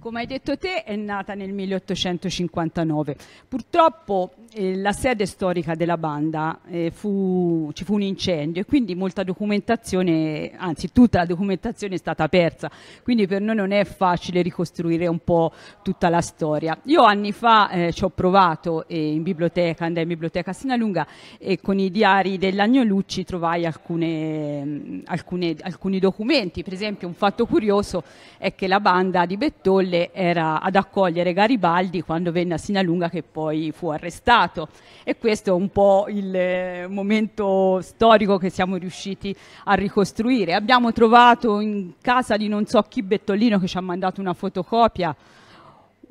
come hai detto te, è nata nel 1859. Purtroppo eh, la sede storica della banda eh, fu, ci fu un incendio e quindi molta documentazione, anzi tutta la documentazione è stata persa, quindi per noi non è facile ricostruire un po' tutta la storia. Io anni fa eh, ci ho provato eh, in biblioteca, andai in biblioteca a Sinalunga e con i diari dell'Agnolucci trovai alcune, alcune, alcuni documenti, per esempio un fatto curioso è che la banda di Bettolli Valle era ad accogliere Garibaldi quando venne a Sinalunga che poi fu arrestato e questo è un po' il eh, momento storico che siamo riusciti a ricostruire. Abbiamo trovato in casa di non so chi Bettolino che ci ha mandato una fotocopia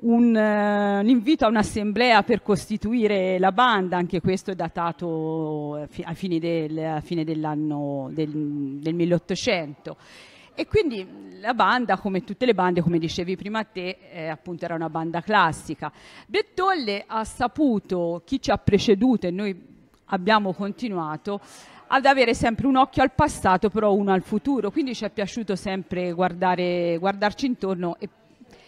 un, eh, un, invito a un'assemblea per costituire la banda, anche questo è datato eh, a fine, del, fine dell'anno del, del 1800. E quindi la banda, come tutte le bande, come dicevi prima te, eh, appunto era una banda classica. Bettolle ha saputo, chi ci ha preceduto e noi abbiamo continuato, ad avere sempre un occhio al passato, però uno al futuro. Quindi ci è piaciuto sempre guardare, guardarci intorno e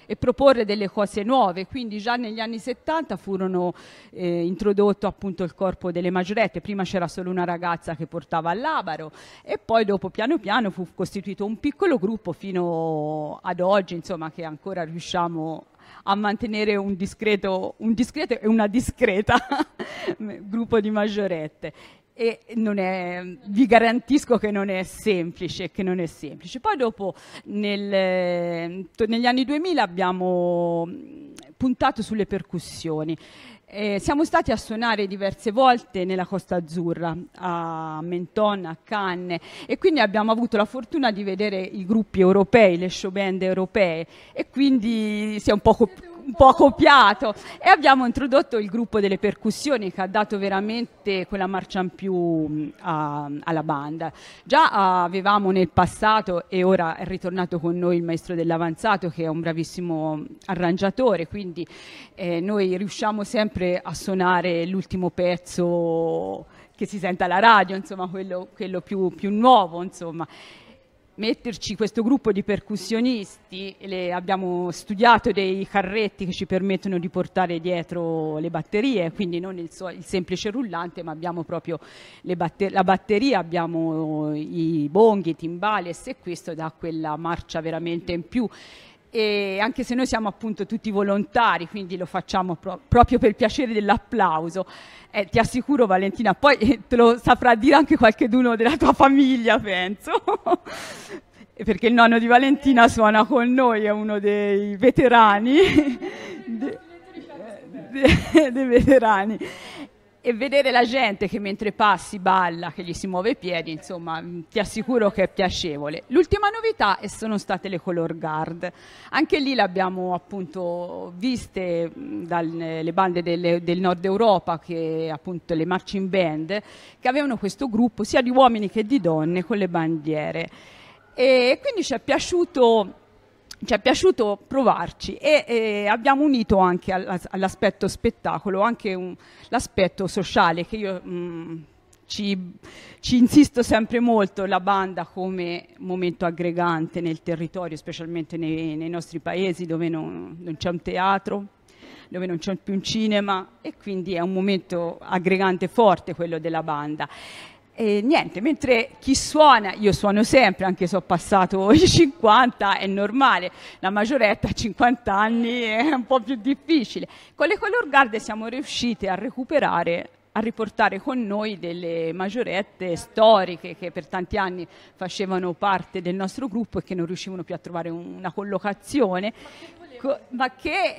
e proporre delle cose nuove. Quindi già negli anni 70 furono eh, introdotto appunto il corpo delle maggiorette, prima c'era solo una ragazza che portava l'abaro e poi dopo piano piano fu costituito un piccolo gruppo fino ad oggi, insomma, che ancora riusciamo a mantenere un discreto, un discreto e una discreta gruppo di maggiorette e è, vi garantisco che non è semplice, che non è semplice. Poi dopo nel, eh, negli anni 2000 abbiamo mm, puntato sulle percussioni. Eh, siamo stati a suonare diverse volte nella Costa Azzurra, a Mentona, a Cannes e quindi abbiamo avuto la fortuna di vedere i gruppi europei, le show band europee e quindi si è un po' un po' copiato e abbiamo introdotto il gruppo delle percussioni che ha dato veramente quella marcia in più mm, a, alla banda. Già ah, avevamo nel passato e ora è ritornato con noi il maestro dell'avanzato che è un bravissimo arrangiatore, quindi eh, noi riusciamo sempre a suonare l'ultimo pezzo che si senta alla radio, insomma quello, quello più, più nuovo. Insomma metterci questo gruppo di percussionisti, abbiamo studiato dei carretti che ci permettono di portare dietro le batterie, quindi non il, so, il semplice rullante, ma abbiamo proprio batter la batteria, abbiamo i bonghi, i timbales e questo dà quella marcia veramente in più e anche se noi siamo appunto tutti volontari, quindi lo facciamo pro- proprio per piacere dell'applauso. Eh, ti assicuro Valentina, poi eh, te lo saprà dire anche qualcheduno della tua famiglia, penso. Perché il nonno di Valentina suona con noi, è uno dei veterani. dei eh, veterani e vedere la gente che mentre passi balla, che gli si muove i piedi, insomma, mm, ti assicuro che è piacevole. L'ultima novità sono state le color guard. Anche lì le abbiamo appunto viste mm, dalle bande delle, del nord Europa, che appunto le marching band, che avevano questo gruppo sia di uomini che di donne con le bandiere. E quindi ci è piaciuto ci è piaciuto provarci e, e abbiamo unito anche all'aspetto spettacolo anche un, l'aspetto sociale che io mh, mm, ci, ci, insisto sempre molto la banda come momento aggregante nel territorio, specialmente nei, nei nostri paesi dove non, non c'è un teatro, dove non c'è più un cinema e quindi è un momento aggregante forte quello della banda. E niente, mentre chi suona, io suono sempre, anche se ho passato i 50, è normale, la maggioretta a 50 anni è un po' più difficile. Con le color guard siamo riuscite a recuperare a riportare con noi delle maggiorette storiche che per tanti anni facevano parte del nostro gruppo e che non riuscivano più a trovare una collocazione, ma che, ma che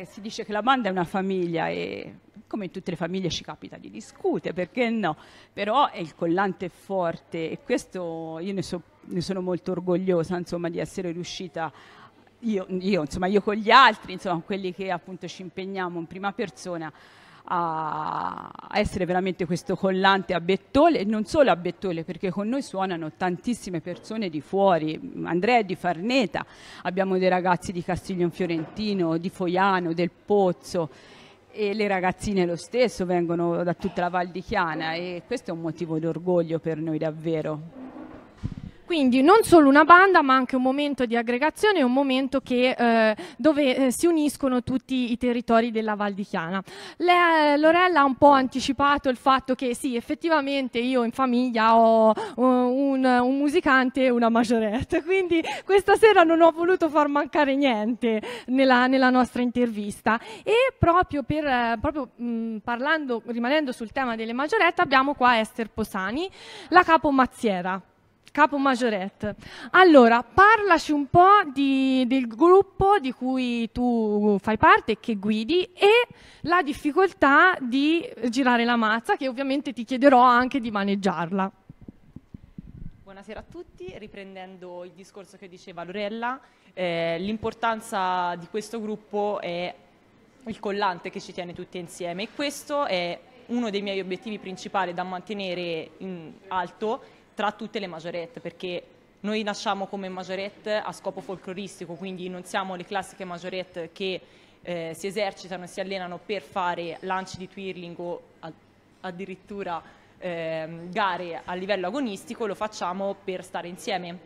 eh, si dice che la banda è una famiglia e come in tutte le famiglie ci capita di discutere, perché no? Però è il collante forte e questo io ne, so, ne sono molto orgogliosa, insomma, di essere riuscita io, io, insomma, io con gli altri, insomma, quelli che appunto ci impegniamo in prima persona a essere veramente questo collante a Bettole e non solo a Bettole perché con noi suonano tantissime persone di fuori, Andrea è di Farneta, abbiamo dei ragazzi di Castiglion Fiorentino, di Foiano, del Pozzo, e le ragazzine lo stesso vengono da tutta la Val di Chiana e questo è un motivo d'orgoglio per noi davvero.
Quindi non solo una banda ma anche un momento di aggregazione, un momento che, eh, dove eh, si uniscono tutti i territori della Val di Chiana. Le, eh, Lorella ha un po' anticipato il fatto che sì, effettivamente io in famiglia ho uh, un, un, musicante e una majorette, quindi questa sera non ho voluto far mancare niente nella, nella nostra intervista. E proprio, per, eh, proprio mh, mm, parlando, rimanendo sul tema delle majorette, abbiamo qua Esther Posani, la capo mazziera capo maggiorette. Allora, parlaci un po' di, del gruppo di cui tu fai parte e che guidi e la difficoltà di girare la mazza, che ovviamente ti chiederò anche di maneggiarla.
Buonasera a tutti, riprendendo il discorso che diceva Lorella, eh, l'importanza di questo gruppo è il collante che ci tiene tutti insieme e questo è uno dei miei obiettivi principali da mantenere in alto tra tutte le majorette, perché noi nasciamo come majorette a scopo folcloristico, quindi non siamo le classiche majorette che eh, si esercitano e si allenano per fare lanci di twirling o addirittura eh, gare a livello agonistico, lo facciamo per stare insieme,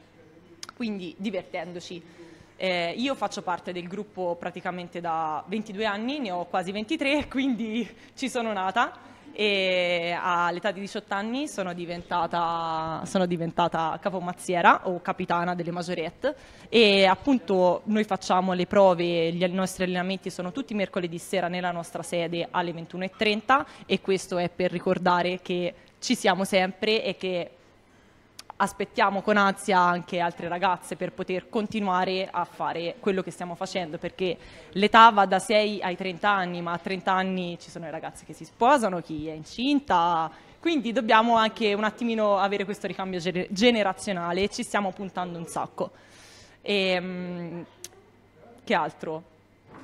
quindi divertendoci. Eh, io faccio parte del gruppo praticamente da 22 anni, ne ho quasi 23, quindi ci sono nata e all'età di 18 anni sono diventata, sono diventata capomazziera o capitana delle Majorette e appunto noi facciamo le prove, gli, i nostri allenamenti sono tutti mercoledì sera nella nostra sede alle 21.30 e questo è per ricordare che ci siamo sempre e che aspettiamo con ansia anche altre ragazze per poter continuare a fare quello che stiamo facendo perché l'età va da 6 ai 30 anni, ma a 30 anni ci sono le ragazze che si sposano, chi è incinta, quindi dobbiamo anche un attimino avere questo ricambio generazionale e ci stiamo puntando un sacco. E, ehm, che altro?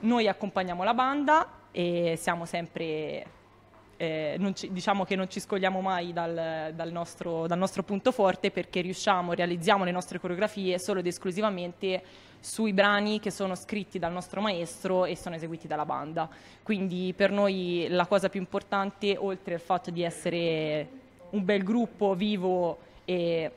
Noi accompagniamo la banda e siamo sempre eh, ci, diciamo che non ci scogliamo mai dal, dal, nostro, dal, nostro, punto forte perché riusciamo, realizziamo le nostre coreografie solo ed esclusivamente sui brani che sono scritti dal nostro maestro e sono eseguiti dalla banda. Quindi per noi la cosa più importante, oltre al fatto di essere un bel gruppo vivo e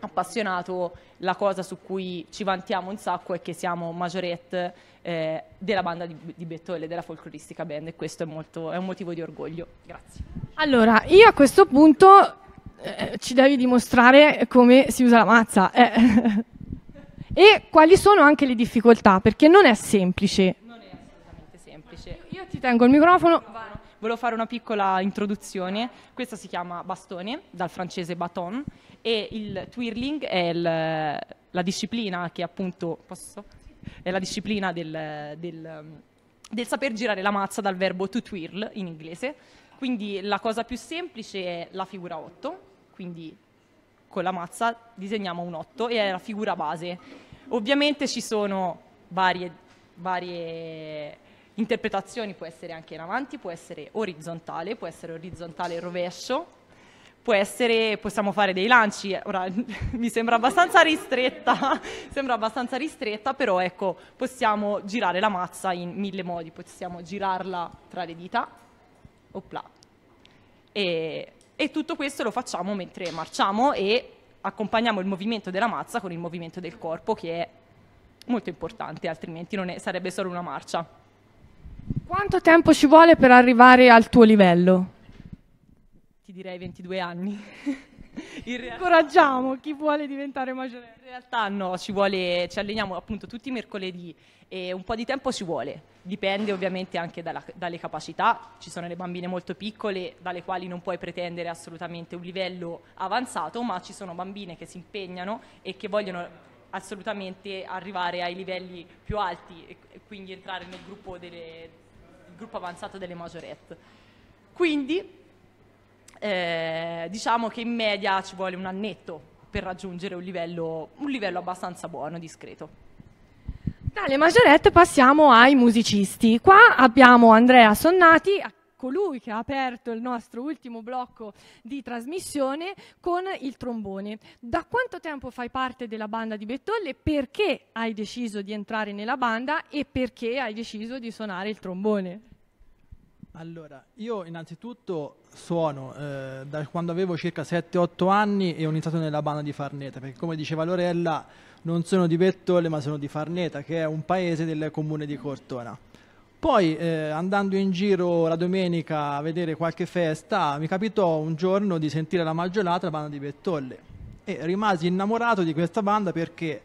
appassionato, la cosa su cui ci vantiamo un sacco è che siamo majorette eh, della banda di, di Bettole, della folcloristica band e questo è, molto, è un motivo di orgoglio. Grazie.
Allora, io a questo punto eh, ci devi dimostrare come si usa la mazza eh. e quali sono anche le difficoltà, perché non è semplice. Non è
assolutamente semplice. Io, ti tengo il microfono. volevo fare una piccola introduzione. Questa si chiama bastone, dal francese baton, e il twirling è il, la disciplina che appunto posso? è la disciplina del, del, del saper girare la mazza dal verbo to twirl in inglese. Quindi la cosa più semplice è la figura 8, quindi con la mazza disegniamo un 8 e è la figura base. Ovviamente ci sono varie, varie interpretazioni, può essere anche in avanti, può essere orizzontale, può essere orizzontale rovescio, può essere, possiamo fare dei lanci, ora mi sembra abbastanza ristretta, sembra abbastanza ristretta, però ecco, possiamo girare la mazza in mille modi, possiamo girarla tra le dita, opla, e, e tutto questo lo facciamo mentre marciamo e accompagniamo il movimento della mazza con il movimento del corpo che è molto importante, altrimenti è, sarebbe solo una marcia.
Quanto tempo ci vuole per arrivare al tuo livello?
ti direi 22 anni. Incoraggiamo chi vuole diventare maggiorenne. In realtà no, ci, vuole, ci alleniamo appunto tutti i mercoledì e un po' di tempo ci vuole. Dipende ovviamente anche dalla, dalle capacità, ci sono le bambine molto piccole dalle quali non puoi pretendere assolutamente un livello avanzato, ma ci sono bambine che si impegnano e che vogliono assolutamente arrivare ai livelli più alti e quindi entrare nel gruppo, delle, gruppo avanzato delle majorette. Quindi eh, diciamo che in media ci vuole un annetto per raggiungere un livello, un livello abbastanza buono, discreto.
Dalle maggiorette passiamo ai musicisti. Qua abbiamo Andrea Sonnati,
colui che ha aperto il nostro
ultimo blocco di trasmissione con il trombone. Da quanto tempo fai parte della banda di Bettolle? Perché hai deciso di entrare nella banda e perché hai deciso di suonare il trombone?
Allora, io innanzitutto suono eh, da quando avevo circa 7-8 anni e ho iniziato nella banda di Farneta, perché come diceva Lorella non sono di Bettole ma sono di Farneta, che è un paese del comune di Cortona. Poi eh, andando in giro la domenica a vedere qualche festa, mi capitò un giorno di sentire la maggiolata, la banda di Bettolle, e rimasi innamorato di questa banda perché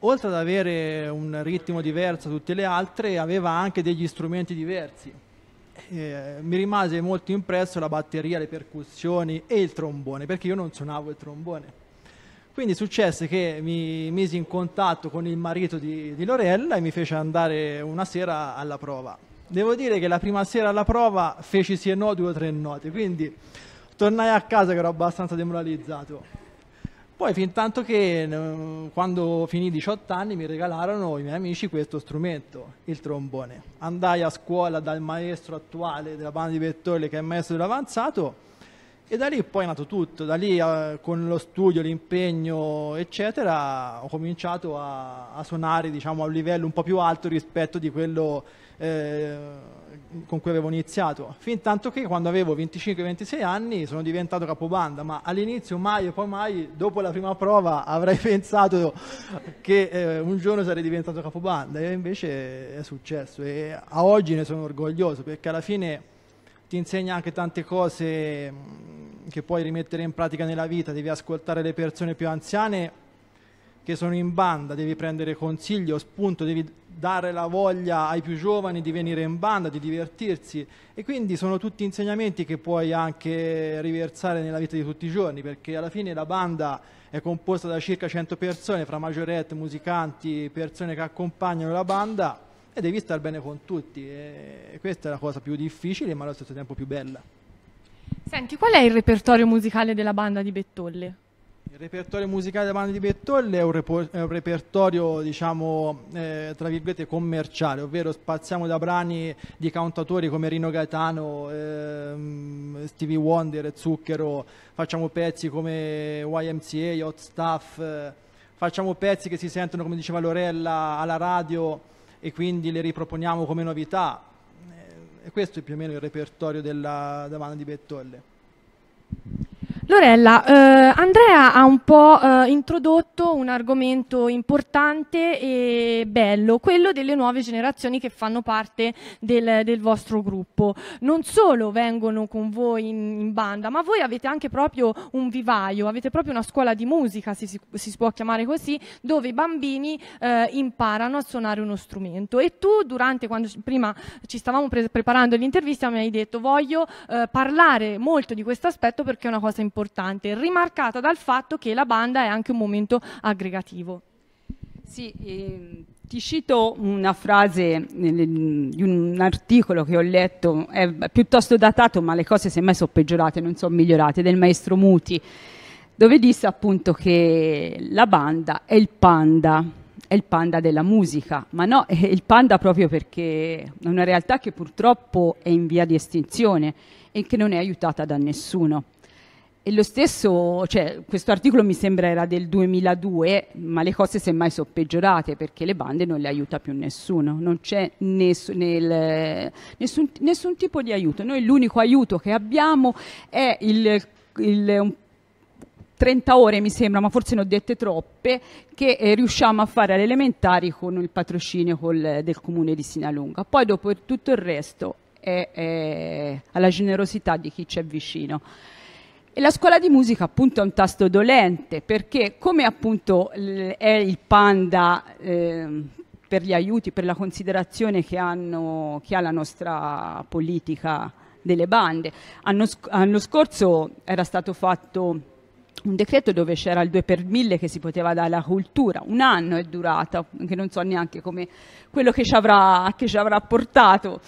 oltre ad avere un ritmo diverso da tutte le altre, aveva anche degli strumenti diversi eh, mi rimase molto impresso la batteria, le percussioni e il trombone, perché io non suonavo il trombone. Quindi successe che mi misi in contatto con il marito di, di Lorella e mi fece andare una sera alla prova. Devo dire che la prima sera alla prova feci sì e no due o tre note, quindi tornai a casa che ero abbastanza demoralizzato. Poi fin tanto che eh, quando finì 18 anni mi regalarono i miei amici questo strumento, il trombone. Andai a scuola dal maestro attuale della banda di Vettorle che è il maestro dell'avanzato e da lì poi è nato tutto, da lì eh, con lo studio, l'impegno eccetera ho cominciato a, a suonare diciamo, a un livello un po' più alto rispetto di quello eh, con cui avevo iniziato, fin tanto che quando avevo 25-26 anni sono diventato capobanda, ma all'inizio mai e poi mai, dopo la prima prova avrei pensato che eh, un giorno sarei diventato capobanda e invece è successo e a oggi ne sono orgoglioso perché alla fine ti insegna anche tante cose mm, che puoi rimettere in pratica nella vita, devi ascoltare le persone più anziane che sono in banda, devi prendere consiglio, spunto, devi dare la voglia ai più giovani di venire in banda, di divertirsi e quindi sono tutti insegnamenti che puoi anche riversare nella vita di tutti i giorni perché alla fine la banda è composta da circa 100 persone, fra maggiorette, musicanti, persone che accompagnano la banda e devi star bene con tutti e questa è la cosa più difficile ma allo stesso tempo più bella.
Senti, qual è il repertorio musicale della banda di Bettolle?
Il repertorio musicale da mano di Bettolle è un, è un repertorio, diciamo, eh, tra virgolette, commerciale, ovvero spaziamo da brani di cantatori come Rino Gaetano, ehm, Stevie Wonder, Zucchero, facciamo pezzi come YMCA, Hot Stuff, eh, facciamo pezzi che si sentono, come diceva Lorella, alla radio e quindi le riproponiamo come novità. Eh, questo è più o meno il repertorio della, da mano di Bettolle.
Lorella, eh, Andrea ha un po' eh, introdotto un argomento importante e bello, quello delle nuove generazioni che fanno parte del, del vostro gruppo. Non solo vengono con voi in, in, banda, ma voi avete anche proprio un vivaio, avete proprio una scuola di musica, si, si, si può chiamare così, dove i bambini eh, imparano a suonare uno strumento. E tu, durante, quando prima ci stavamo pre preparando l'intervista, mi hai detto voglio eh, parlare molto di questo aspetto perché è una cosa importante importante, rimarcata dal fatto che la banda è anche un momento aggregativo.
Sì, ehm, ti cito una frase di un articolo che ho letto, è piuttosto datato, ma le cose semmai sono peggiorate, non sono migliorate, del maestro Muti, dove disse appunto che la banda è il panda, è il panda della musica, ma no, è il panda proprio perché è una realtà che purtroppo è in via di estinzione e che non è aiutata da nessuno. E lo stesso, cioè, questo articolo mi sembra era del 2002, ma le cose semmai sono peggiorate perché le bande non le aiuta più nessuno, non c'è ness- nel, nessun, nessun, tipo di aiuto. Noi l'unico aiuto che abbiamo è il, il 30 ore mi sembra, ma forse ne ho dette troppe, che eh, riusciamo a fare alle elementari con il patrocinio col, del comune di Sinalunga. Poi dopo tutto il resto è, è alla generosità di chi c'è vicino. E la scuola di musica appunto è un tasto dolente perché come appunto è il panda eh, per gli aiuti, per la considerazione che, hanno, che ha la nostra politica delle bande. Anno, anno, scorso era stato fatto un decreto dove c'era il 2 per 1000 che si poteva dare alla cultura, un anno è durata, che non so neanche come quello che ci avrà, che ci avrà portato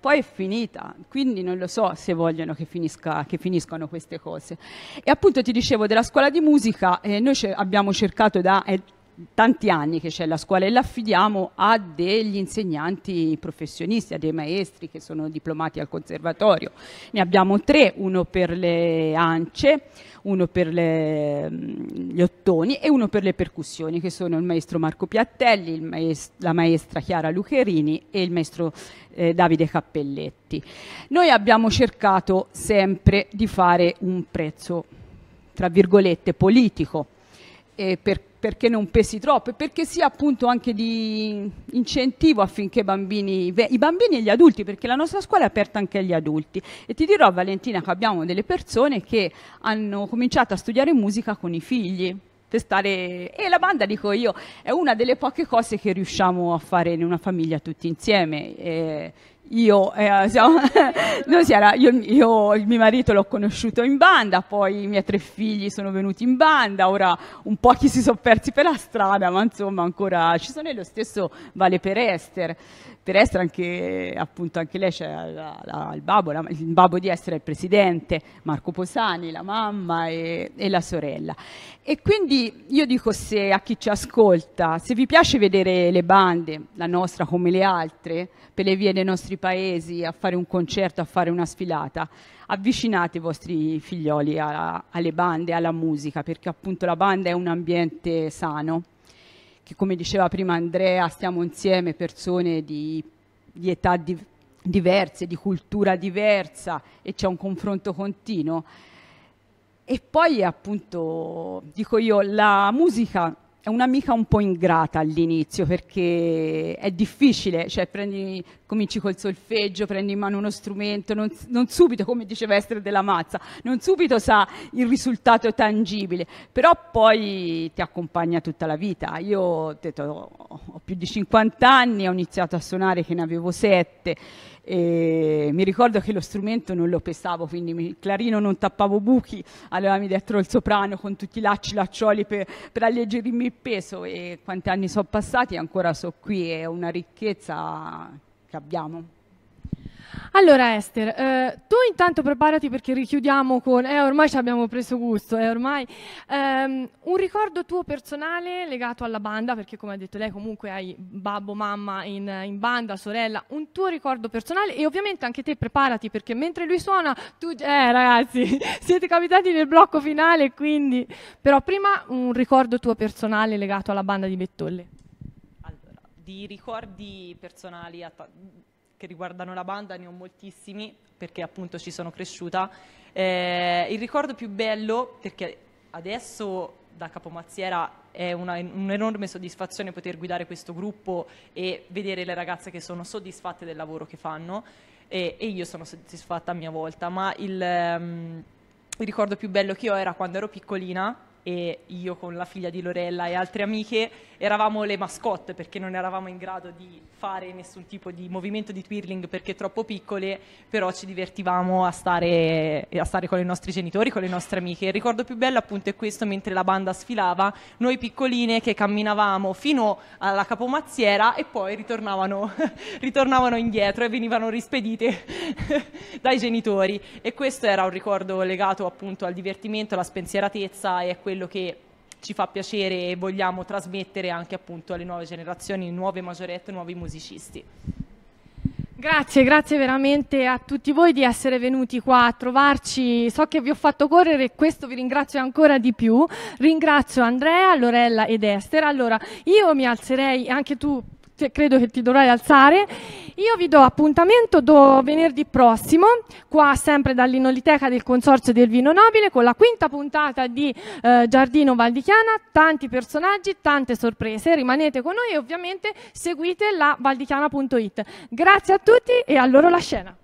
poi è finita, quindi non lo so se vogliono che, finisca, che finiscano queste cose. E appunto ti dicevo della scuola di musica, eh, noi abbiamo cercato da... Eh, tanti anni che c'è la scuola e l'affidiamo a degli insegnanti professionisti, a dei maestri che sono diplomati al conservatorio. Ne abbiamo tre, uno per le ance, uno per le, mm, gli ottoni e uno per le percussioni, che sono il maestro Marco Piattelli, maest la maestra Chiara Lucherini e il maestro eh, Davide Cappelletti. Noi abbiamo cercato sempre di fare un prezzo, tra virgolette, politico eh, per, perché non pesi troppo e perché sia appunto anche di incentivo affinché bambini, i bambini e gli adulti, perché la nostra scuola è aperta anche agli adulti. E ti dirò Valentina che abbiamo delle persone che hanno cominciato a studiare musica con i figli. Stare... E la banda, dico io, è una delle poche cose che riusciamo a fare in una famiglia tutti insieme. Eh, io, eh, siamo, era, io, io, il mio marito l'ho conosciuto in banda, poi i miei tre figli sono venuti in banda, ora un po' chi si sono persi per la strada, ma insomma ancora ci sono e lo stesso vale per Esther per Estra anche, appunto, anche lei c'è la, la, il babbo, la, il babbo di Estra è il presidente, Marco Posani, la mamma e, e, la sorella. E quindi io dico se a chi ci ascolta, se vi piace vedere le bande, la nostra come le altre, per le vie dei nostri paesi, a fare un concerto, a fare una sfilata, avvicinate i vostri figlioli a, alle bande, alla musica, perché appunto la banda è un ambiente sano che come diceva prima Andrea stiamo insieme persone di, di età di, diverse, di cultura diversa e c'è un confronto continuo. E poi appunto, dico io, la musica è un'amica un po' ingrata all'inizio perché è difficile, cioè prendi, cominci col solfeggio, prendi in mano uno strumento, non, non subito, come diceva Esther della Mazza, non subito sa il risultato tangibile, però poi ti accompagna tutta la vita. Io ho, detto, ho più di 50 anni, ho iniziato a suonare che ne avevo 7 e mi ricordo che lo strumento non lo pesavo, quindi mi, clarino non tappavo buchi, allora mi destro il soprano con tutti i lacci, laccioli per, per alleggerirmi il peso e quanti anni sono passati ancora sono qui, è una ricchezza che abbiamo.
Allora Esther, eh, tu intanto preparati perché richiudiamo con, eh ormai ci abbiamo preso gusto, eh ormai, ehm, un ricordo tuo personale legato alla banda, perché come ha detto lei comunque hai babbo, mamma in, in banda, sorella, un tuo ricordo personale e ovviamente anche te preparati perché mentre lui suona tu, eh ragazzi, siete capitati nel blocco finale quindi, però prima un ricordo tuo personale legato alla banda di Bettolle.
Allora, di ricordi personali a che riguardano la banda, ne ho moltissimi perché appunto ci sono cresciuta. Eh, il ricordo più bello, perché adesso da capomazziera è una, un'enorme soddisfazione poter guidare questo gruppo e vedere le ragazze che sono soddisfatte del lavoro che fanno e, e io sono soddisfatta a mia volta, ma il, um, il ricordo più bello che ho era quando ero piccolina e io con la figlia di Lorella e altre amiche eravamo le mascotte perché non eravamo in grado di fare nessun tipo di movimento di twirling perché troppo piccole, però ci divertivamo a stare, a stare con i nostri genitori, con le nostre amiche. Il ricordo più bello appunto è questo mentre la banda sfilava, noi piccoline che camminavamo fino alla capomazziera e poi ritornavano, ritornavano indietro e venivano rispedite dai genitori e questo era un ricordo legato appunto al divertimento, alla spensieratezza e a quello quello che ci fa piacere e vogliamo trasmettere anche appunto alle nuove generazioni, nuove maggiorette, nuovi musicisti.
Grazie, grazie veramente a tutti voi di essere venuti qua a trovarci. So che vi ho fatto correre e questo vi ringrazio ancora di più. Ringrazio Andrea, Lorella ed Esther. Allora, io mi alzerei anche tu te, cioè, credo che ti dovrai alzare. Io vi do appuntamento do venerdì prossimo, qua sempre dall'Inoliteca del Consorzio del Vino Nobile, con la quinta puntata di eh, Giardino Valdichiana, tanti personaggi, tante sorprese. Rimanete con noi e ovviamente seguite la valdichiana.it. Grazie a tutti e a loro la scena.